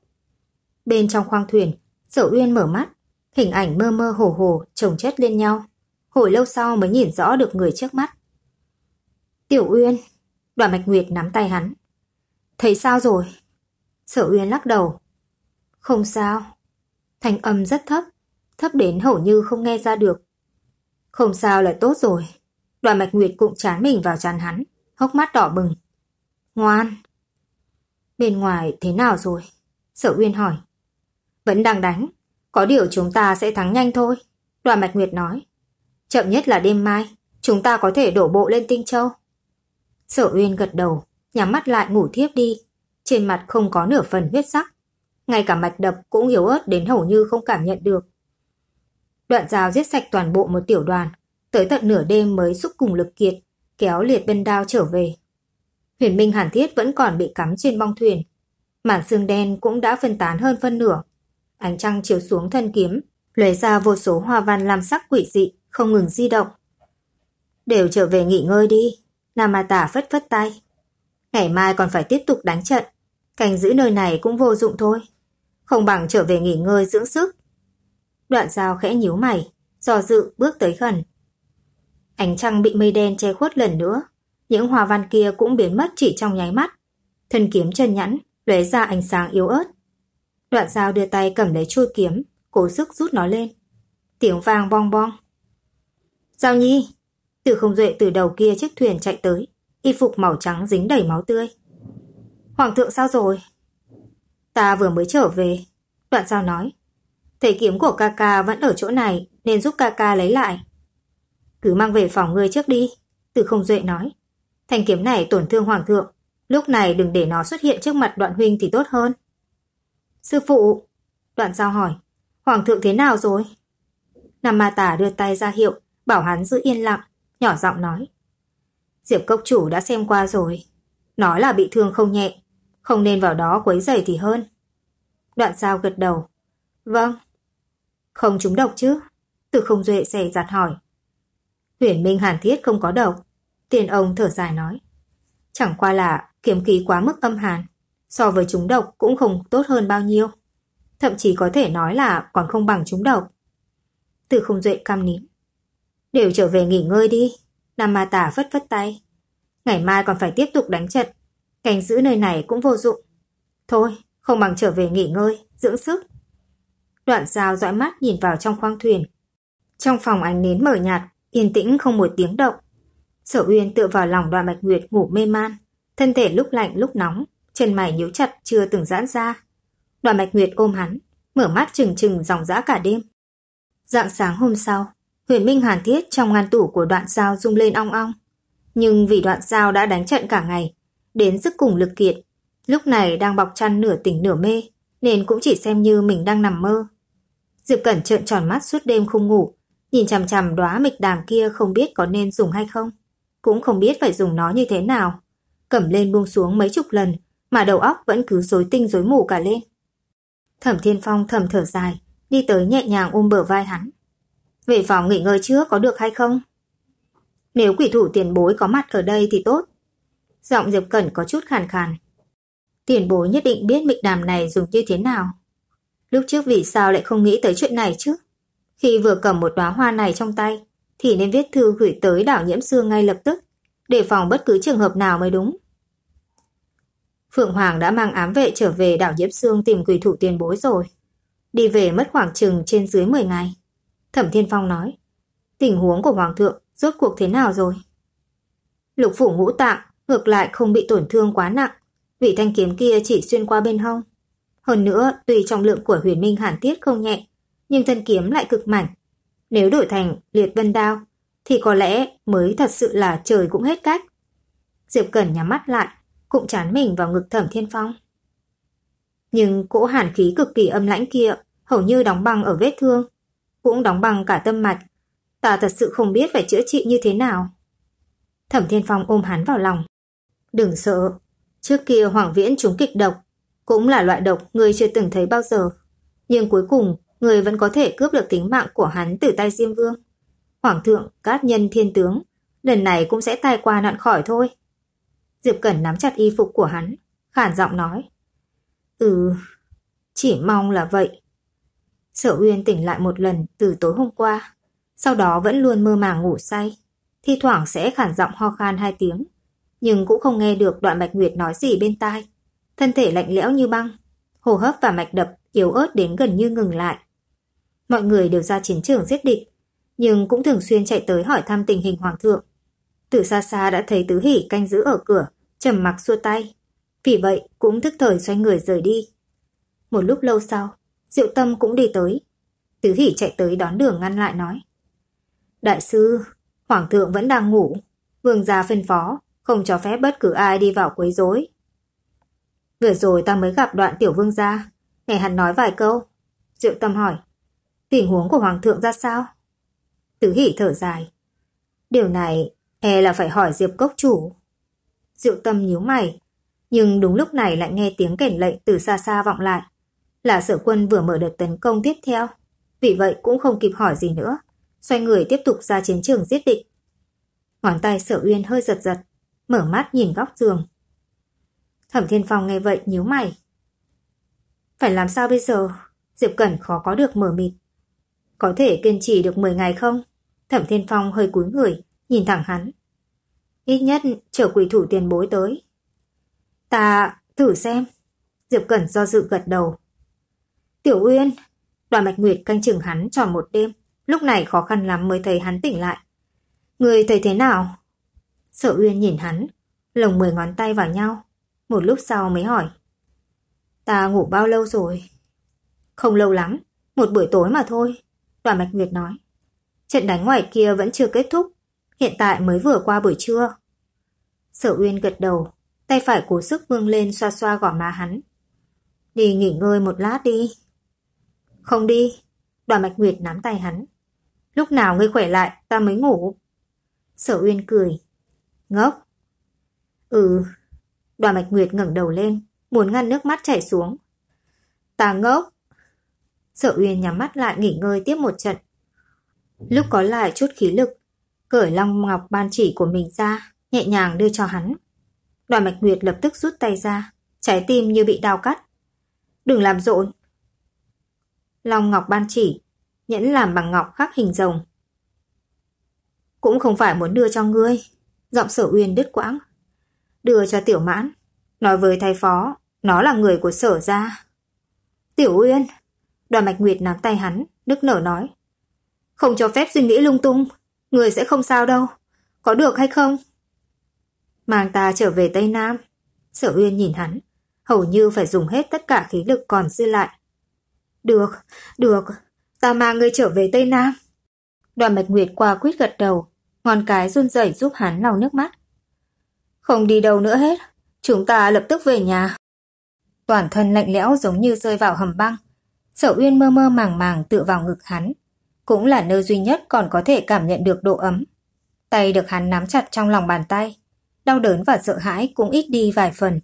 Bên trong khoang thuyền, Sở Uyên mở mắt, hình ảnh mơ mơ hồ hồ chồng chất lên nhau. Hồi lâu sau mới nhìn rõ được người trước mắt. Tiểu Uyên, đoàn mạch nguyệt nắm tay hắn. Thấy sao rồi? Sở Uyên lắc đầu. Không sao. Thanh âm rất thấp, thấp đến hầu như không nghe ra được. Không sao là tốt rồi. Đoàn Mạch Nguyệt cũng chán mình vào chán hắn, hốc mắt đỏ bừng. Ngoan. Bên ngoài thế nào rồi? Sở Uyên hỏi. Vẫn đang đánh. Có điều chúng ta sẽ thắng nhanh thôi. Đoàn Mạch Nguyệt nói. Chậm nhất là đêm mai, chúng ta có thể đổ bộ lên Tinh Châu. Sở Uyên gật đầu, nhắm mắt lại ngủ thiếp đi. Trên mặt không có nửa phần huyết sắc. Ngay cả mạch đập cũng yếu ớt đến hầu như không cảm nhận được. Đoạn rào giết sạch toàn bộ một tiểu đoàn, tới tận nửa đêm mới xúc cùng lực kiệt, kéo liệt bên đao trở về. Huyền Minh Hàn Thiết vẫn còn bị cắm trên bong thuyền. Màn xương đen cũng đã phân tán hơn phân nửa. Ánh trăng chiếu xuống thân kiếm, lóe ra vô số hoa văn làm sắc quỷ dị, không ngừng di động. Đều trở về nghỉ ngơi đi, Nam A Tả phất phất tay. Ngày mai còn phải tiếp tục đánh trận, canh giữ nơi này cũng vô dụng thôi. Không bằng trở về nghỉ ngơi dưỡng sức, Đoạn dao khẽ nhíu mày, dò dự bước tới gần. Ánh trăng bị mây đen che khuất lần nữa, những hoa văn kia cũng biến mất chỉ trong nháy mắt. Thân kiếm chân nhẵn, lóe ra ánh sáng yếu ớt. Đoạn dao đưa tay cầm lấy chuôi kiếm, cố sức rút nó lên. Tiếng vang bong bong. Giao nhi, từ không duệ từ đầu kia chiếc thuyền chạy tới, y phục màu trắng dính đầy máu tươi. Hoàng thượng sao rồi? Ta vừa mới trở về, đoạn giao nói. Thầy kiếm của Kaka vẫn ở chỗ này nên giúp Kaka lấy lại. Cứ mang về phòng ngươi trước đi, Từ không duệ nói. Thanh kiếm này tổn thương hoàng thượng, lúc này đừng để nó xuất hiện trước mặt đoạn huynh thì tốt hơn. Sư phụ, đoạn giao hỏi, hoàng thượng thế nào rồi? Nam Ma Tả đưa tay ra hiệu, bảo hắn giữ yên lặng, nhỏ giọng nói. Diệp Cốc Chủ đã xem qua rồi, nói là bị thương không nhẹ, không nên vào đó quấy rầy thì hơn. Đoạn giao gật đầu. Vâng, không trúng độc chứ? Từ không duệ rẻ giặt hỏi. Huyền Minh Hàn Thiết không có độc. Tiền ông thở dài nói. Chẳng qua là kiếm khí quá mức âm hàn. So với trúng độc cũng không tốt hơn bao nhiêu. Thậm chí có thể nói là còn không bằng trúng độc. Từ không duệ cam nín. Đều trở về nghỉ ngơi đi. Nam Ma Tả phất phất tay. Ngày mai còn phải tiếp tục đánh trận. Canh giữ nơi này cũng vô dụng. Thôi, không bằng trở về nghỉ ngơi, dưỡng sức. Đoạn dao dõi mắt nhìn vào trong khoang thuyền. Trong phòng ánh nến mở nhạt, yên tĩnh không một tiếng động. Sở Uyên tựa vào lòng đoạn Bạch nguyệt ngủ mê man, thân thể lúc lạnh lúc nóng, chân mày nhíu chặt chưa từng giãn ra. Đoạn Bạch nguyệt ôm hắn, mở mắt trừng trừng dòng dã cả đêm. Dạng sáng hôm sau, huyền minh hàn thiết trong ngăn tủ của đoạn dao rung lên ong ong. Nhưng vì đoạn dao đã đánh trận cả ngày, đến sức cùng lực kiệt, lúc này đang bọc chăn nửa tỉnh nửa mê, nên cũng chỉ xem như mình đang nằm mơ. Diệp Cẩn trợn tròn mắt suốt đêm không ngủ, nhìn chằm chằm đóa mịch đàm kia không biết có nên dùng hay không, cũng không biết phải dùng nó như thế nào. Cầm lên buông xuống mấy chục lần mà đầu óc vẫn cứ rối tinh rối mù cả lên. Thẩm Thiên Phong thầm thở dài, đi tới nhẹ nhàng ôm bờ vai hắn. Về phòng nghỉ ngơi trước có được hay không? Nếu quỷ thủ tiền bối có mặt ở đây thì tốt. Giọng Diệp Cẩn có chút khàn khàn. Tiền bối nhất định biết mịch đàm này dùng như thế nào, Lúc trước vì sao lại không nghĩ tới chuyện này chứ? Khi vừa cầm một đóa hoa này trong tay, thì nên viết thư gửi tới đảo nhiễm xương ngay lập tức, để phòng bất cứ trường hợp nào mới đúng. Phượng Hoàng đã mang ám vệ trở về đảo nhiễm xương tìm quỷ thủ tiền bối rồi. Đi về mất khoảng chừng trên dưới 10 ngày. Thẩm Thiên Phong nói, tình huống của Hoàng thượng rốt cuộc thế nào rồi? Lục phủ ngũ tạng ngược lại không bị tổn thương quá nặng, vì thanh kiếm kia chỉ xuyên qua bên hông. Hơn nữa, tùy trọng lượng của huyền minh hàn tiết không nhẹ, nhưng thân kiếm lại cực mảnh. Nếu đổi thành liệt vân đao, thì có lẽ mới thật sự là trời cũng hết cách. Diệp Cẩn nhắm mắt lại, cũng chán mình vào ngực thẩm thiên phong. Nhưng cỗ hàn khí cực kỳ âm lãnh kia hầu như đóng băng ở vết thương, cũng đóng băng cả tâm mạch. Ta thật sự không biết phải chữa trị như thế nào. Thẩm Thiên Phong ôm hắn vào lòng. Đừng sợ, trước kia Hoàng Viễn trúng kịch độc, cũng là loại độc người chưa từng thấy bao giờ. Nhưng cuối cùng, người vẫn có thể cướp được tính mạng của hắn từ tay Diêm Vương. Hoàng thượng, cát nhân thiên tướng, lần này cũng sẽ tai qua nạn khỏi thôi. Diệp Cẩn nắm chặt y phục của hắn, khản giọng nói. Ừ, chỉ mong là vậy. Sở Uyên tỉnh lại một lần từ tối hôm qua, sau đó vẫn luôn mơ màng ngủ say, thi thoảng sẽ khản giọng ho khan hai tiếng, nhưng cũng không nghe được đoạn Bạch Nguyệt nói gì bên tai thân thể lạnh lẽo như băng, hô hấp và mạch đập yếu ớt đến gần như ngừng lại. Mọi người đều ra chiến trường giết địch, nhưng cũng thường xuyên chạy tới hỏi thăm tình hình hoàng thượng. Từ xa xa đã thấy tứ hỉ canh giữ ở cửa, trầm mặc xua tay. Vì vậy cũng thức thời xoay người rời đi. Một lúc lâu sau, Diệu Tâm cũng đi tới. Tứ hỉ chạy tới đón đường ngăn lại nói. Đại sư, Hoàng thượng vẫn đang ngủ. Vương gia phân phó, không cho phép bất cứ ai đi vào quấy rối. Vừa rồi ta mới gặp đoạn tiểu vương gia, nghe hắn nói vài câu. Triệu Tâm hỏi, tình huống của Hoàng thượng ra sao? tử hỉ thở dài. Điều này e là phải hỏi Diệp Cốc Chủ. Diệu Tâm nhíu mày, nhưng đúng lúc này lại nghe tiếng kèn lệnh từ xa xa vọng lại. Là sở quân vừa mở đợt tấn công tiếp theo, vì vậy cũng không kịp hỏi gì nữa. Xoay người tiếp tục ra chiến trường giết địch. Ngón tay sở uyên hơi giật giật, mở mắt nhìn góc giường, Thẩm Thiên Phong nghe vậy nhíu mày. Phải làm sao bây giờ? Diệp Cẩn khó có được mở mịt. Có thể kiên trì được 10 ngày không? Thẩm Thiên Phong hơi cúi người, nhìn thẳng hắn. Ít nhất chờ quỷ thủ tiền bối tới. Ta thử xem. Diệp Cẩn do dự gật đầu. Tiểu Uyên, đoàn mạch nguyệt canh chừng hắn tròn một đêm. Lúc này khó khăn lắm mới thấy hắn tỉnh lại. Người thấy thế nào? Sở Uyên nhìn hắn, lồng mười ngón tay vào nhau. Một lúc sau mới hỏi. Ta ngủ bao lâu rồi? Không lâu lắm, một buổi tối mà thôi. Đoàn Mạch Nguyệt nói. Trận đánh ngoài kia vẫn chưa kết thúc, hiện tại mới vừa qua buổi trưa. Sở Uyên gật đầu, tay phải cố sức vươn lên xoa xoa gỏ má hắn. Đi nghỉ ngơi một lát đi. Không đi, đoàn mạch nguyệt nắm tay hắn. Lúc nào ngươi khỏe lại, ta mới ngủ. Sở Uyên cười. Ngốc. Ừ, Đoàn Bạch Nguyệt ngẩng đầu lên, muốn ngăn nước mắt chảy xuống. Ta ngốc! Sở Uyên nhắm mắt lại nghỉ ngơi tiếp một trận. Lúc có lại chút khí lực, cởi long ngọc ban chỉ của mình ra, nhẹ nhàng đưa cho hắn. Đoàn Bạch Nguyệt lập tức rút tay ra, trái tim như bị đau cắt. Đừng làm rộn! Long ngọc ban chỉ, nhẫn làm bằng ngọc khắc hình rồng. Cũng không phải muốn đưa cho ngươi. Giọng sở uyên đứt quãng, đưa cho Tiểu Mãn, nói với thái phó, nó là người của sở gia. Tiểu Uyên, đoàn mạch nguyệt nắm tay hắn, đức nở nói. Không cho phép suy nghĩ lung tung, người sẽ không sao đâu, có được hay không? Mang ta trở về Tây Nam, sở Uyên nhìn hắn, hầu như phải dùng hết tất cả khí lực còn dư lại. Được, được, ta mang người trở về Tây Nam. Đoàn Mạch Nguyệt qua quyết gật đầu, ngón cái run rẩy giúp hắn lau nước mắt. Không đi đâu nữa hết, chúng ta lập tức về nhà. Toàn thân lạnh lẽo giống như rơi vào hầm băng. Sở Uyên mơ mơ màng màng tựa vào ngực hắn. Cũng là nơi duy nhất còn có thể cảm nhận được độ ấm. Tay được hắn nắm chặt trong lòng bàn tay. Đau đớn và sợ hãi cũng ít đi vài phần.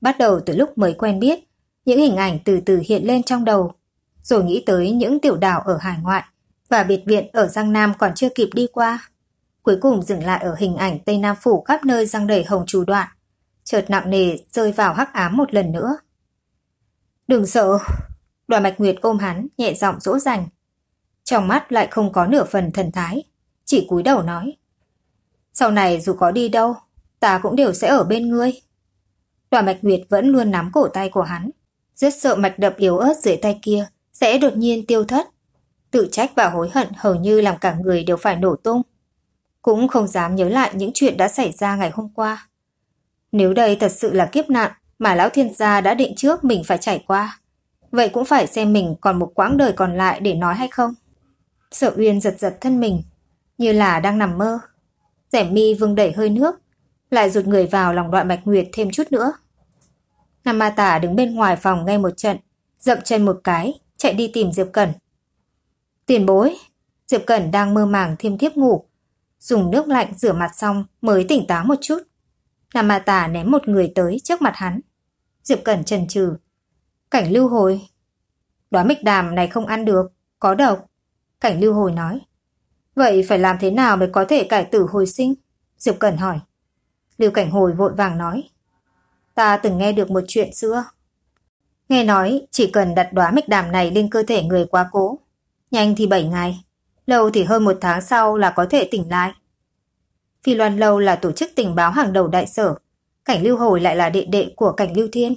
Bắt đầu từ lúc mới quen biết, những hình ảnh từ từ hiện lên trong đầu. Rồi nghĩ tới những tiểu đảo ở hải ngoại và biệt viện ở Giang Nam còn chưa kịp đi qua cuối cùng dừng lại ở hình ảnh Tây Nam Phủ khắp nơi răng đầy hồng chú đoạn, chợt nặng nề rơi vào hắc ám một lần nữa. Đừng sợ, đoàn mạch nguyệt ôm hắn, nhẹ giọng dỗ dành. Trong mắt lại không có nửa phần thần thái, chỉ cúi đầu nói. Sau này dù có đi đâu, ta cũng đều sẽ ở bên ngươi. Đoàn mạch nguyệt vẫn luôn nắm cổ tay của hắn, rất sợ mạch đập yếu ớt dưới tay kia sẽ đột nhiên tiêu thất. Tự trách và hối hận hầu như làm cả người đều phải nổ tung cũng không dám nhớ lại những chuyện đã xảy ra ngày hôm qua. Nếu đây thật sự là kiếp nạn mà lão thiên gia đã định trước mình phải trải qua, vậy cũng phải xem mình còn một quãng đời còn lại để nói hay không. Sở Uyên giật giật thân mình, như là đang nằm mơ. Rẻ mi vương đẩy hơi nước, lại rụt người vào lòng đoạn mạch nguyệt thêm chút nữa. Nam Ma Tả đứng bên ngoài phòng ngay một trận, dậm chân một cái, chạy đi tìm Diệp Cẩn. Tiền bối, Diệp Cẩn đang mơ màng thêm thiếp ngủ, dùng nước lạnh rửa mặt xong mới tỉnh táo một chút. Nam Ma Tà ném một người tới trước mặt hắn. Diệp Cẩn chần chừ. Cảnh lưu hồi. Đóa mịch đàm này không ăn được, có độc. Cảnh lưu hồi nói. Vậy phải làm thế nào mới có thể cải tử hồi sinh? Diệp Cẩn hỏi. Lưu Cảnh Hồi vội vàng nói. Ta từng nghe được một chuyện xưa. Nghe nói chỉ cần đặt đóa mịch đàm này lên cơ thể người quá cố. Nhanh thì 7 ngày, lâu thì hơn một tháng sau là có thể tỉnh lại. Phi Loan Lâu là tổ chức tình báo hàng đầu đại sở, cảnh lưu hồi lại là đệ đệ của cảnh lưu thiên.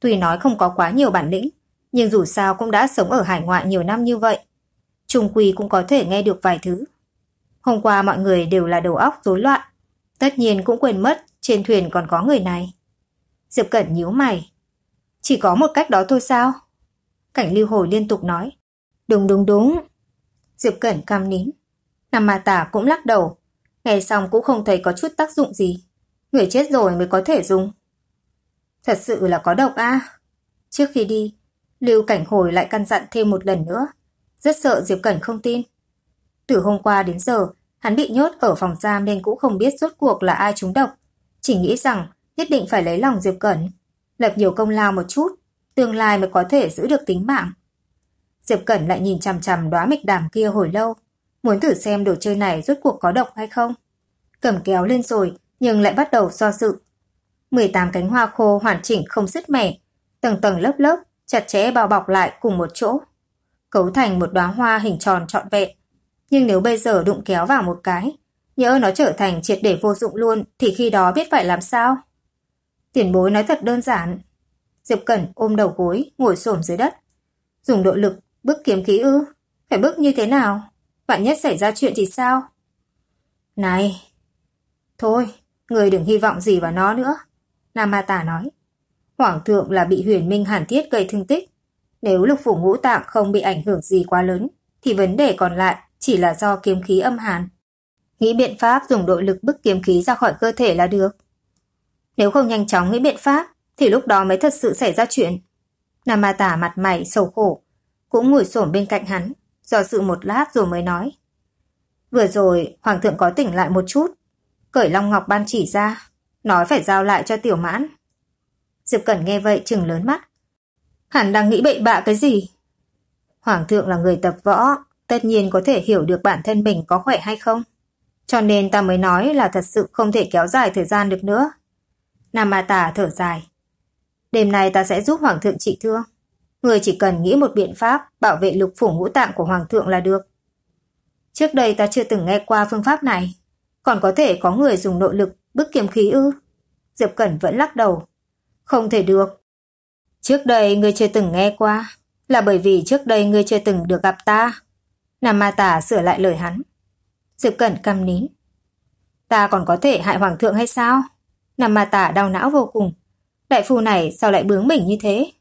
Tuy nói không có quá nhiều bản lĩnh, nhưng dù sao cũng đã sống ở hải ngoại nhiều năm như vậy. Trung Quỳ cũng có thể nghe được vài thứ. Hôm qua mọi người đều là đầu óc rối loạn, tất nhiên cũng quên mất trên thuyền còn có người này. Diệp Cẩn nhíu mày. Chỉ có một cách đó thôi sao? Cảnh lưu hồi liên tục nói. Đúng đúng đúng, Diệp Cẩn cam nín. Nam Ma Tả cũng lắc đầu. Nghe xong cũng không thấy có chút tác dụng gì. Người chết rồi mới có thể dùng. Thật sự là có độc a. Trước khi đi, Lưu Cảnh Hồi lại căn dặn thêm một lần nữa. Rất sợ Diệp Cẩn không tin. Từ hôm qua đến giờ, hắn bị nhốt ở phòng giam nên cũng không biết rốt cuộc là ai trúng độc. Chỉ nghĩ rằng nhất định phải lấy lòng Diệp Cẩn. Lập nhiều công lao một chút, tương lai mới có thể giữ được tính mạng. Diệp Cẩn lại nhìn chằm chằm đóa mịch đàm kia hồi lâu, muốn thử xem đồ chơi này rốt cuộc có độc hay không. Cầm kéo lên rồi, nhưng lại bắt đầu do dự. 18 cánh hoa khô hoàn chỉnh không dứt mẻ, tầng tầng lớp lớp, chặt chẽ bao bọc lại cùng một chỗ. Cấu thành một đóa hoa hình tròn trọn vẹn. Nhưng nếu bây giờ đụng kéo vào một cái, nhỡ nó trở thành triệt để vô dụng luôn thì khi đó biết phải làm sao? Tiền bối nói thật đơn giản. Diệp Cẩn ôm đầu gối, ngồi xổm dưới đất. Dùng độ lực bước kiếm khí ư? Phải bước như thế nào? Bạn nhất xảy ra chuyện thì sao? Này! Thôi, người đừng hy vọng gì vào nó nữa. Nam Ma Tả nói. Hoàng thượng là bị huyền minh hàn thiết gây thương tích. Nếu lục phủ ngũ tạng không bị ảnh hưởng gì quá lớn, thì vấn đề còn lại chỉ là do kiếm khí âm hàn. Nghĩ biện pháp dùng đội lực bức kiếm khí ra khỏi cơ thể là được. Nếu không nhanh chóng nghĩ biện pháp, thì lúc đó mới thật sự xảy ra chuyện. Nam Ma Tả mặt mày sầu khổ, cũng ngồi xổm bên cạnh hắn, do dự một lát rồi mới nói. Vừa rồi, Hoàng thượng có tỉnh lại một chút, cởi Long Ngọc ban chỉ ra, nói phải giao lại cho tiểu mãn. Diệp Cẩn nghe vậy chừng lớn mắt. Hắn đang nghĩ bậy bạ cái gì? Hoàng thượng là người tập võ, tất nhiên có thể hiểu được bản thân mình có khỏe hay không. Cho nên ta mới nói là thật sự không thể kéo dài thời gian được nữa. Nam Ma Tà thở dài. Đêm nay ta sẽ giúp Hoàng thượng trị thương. Người chỉ cần nghĩ một biện pháp bảo vệ lục phủ ngũ tạng của Hoàng thượng là được. Trước đây ta chưa từng nghe qua phương pháp này. Còn có thể có người dùng nội lực bức kiềm khí ư? Diệp Cẩn vẫn lắc đầu. Không thể được. Trước đây ngươi chưa từng nghe qua là bởi vì trước đây ngươi chưa từng được gặp ta. Nam Ma Tả sửa lại lời hắn. Diệp Cẩn căm nín. Ta còn có thể hại Hoàng thượng hay sao? Nam Ma Tả đau não vô cùng. Đại phu này sao lại bướng mình như thế?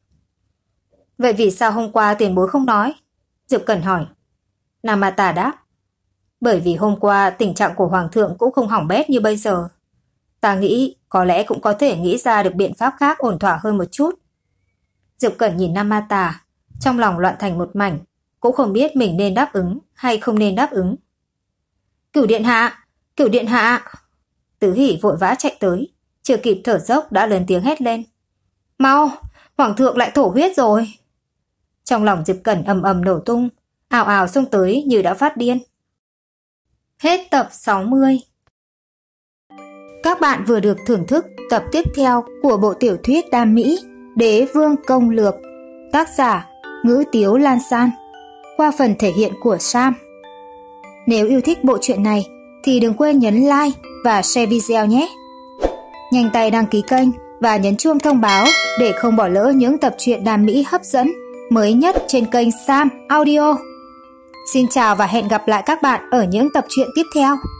Vậy vì sao hôm qua tiền bối không nói? Diệp Cẩn hỏi. Nam Ma đáp. Bởi vì hôm qua tình trạng của Hoàng thượng cũng không hỏng bét như bây giờ. Ta nghĩ có lẽ cũng có thể nghĩ ra được biện pháp khác ổn thỏa hơn một chút. Diệp Cẩn nhìn Nam Ma trong lòng loạn thành một mảnh, cũng không biết mình nên đáp ứng hay không nên đáp ứng. Cửu Điện Hạ! Cửu Điện Hạ! Tứ hỉ vội vã chạy tới, chưa kịp thở dốc đã lớn tiếng hét lên. Mau! Hoàng thượng lại thổ huyết rồi! Trong lòng Diệp Cẩn ầm ầm nổ tung, ảo ảo xông tới như đã phát điên. Hết tập 60 Các bạn vừa được thưởng thức tập tiếp theo của bộ tiểu thuyết Đam Mỹ Đế Vương Công Lược Tác giả Ngữ Tiếu Lan San Qua phần thể hiện của Sam Nếu yêu thích bộ truyện này thì đừng quên nhấn like và share video nhé. Nhanh tay đăng ký kênh và nhấn chuông thông báo để không bỏ lỡ những tập truyện đam mỹ hấp dẫn mới nhất trên kênh Sam Audio. Xin chào và hẹn gặp lại các bạn ở những tập truyện tiếp theo.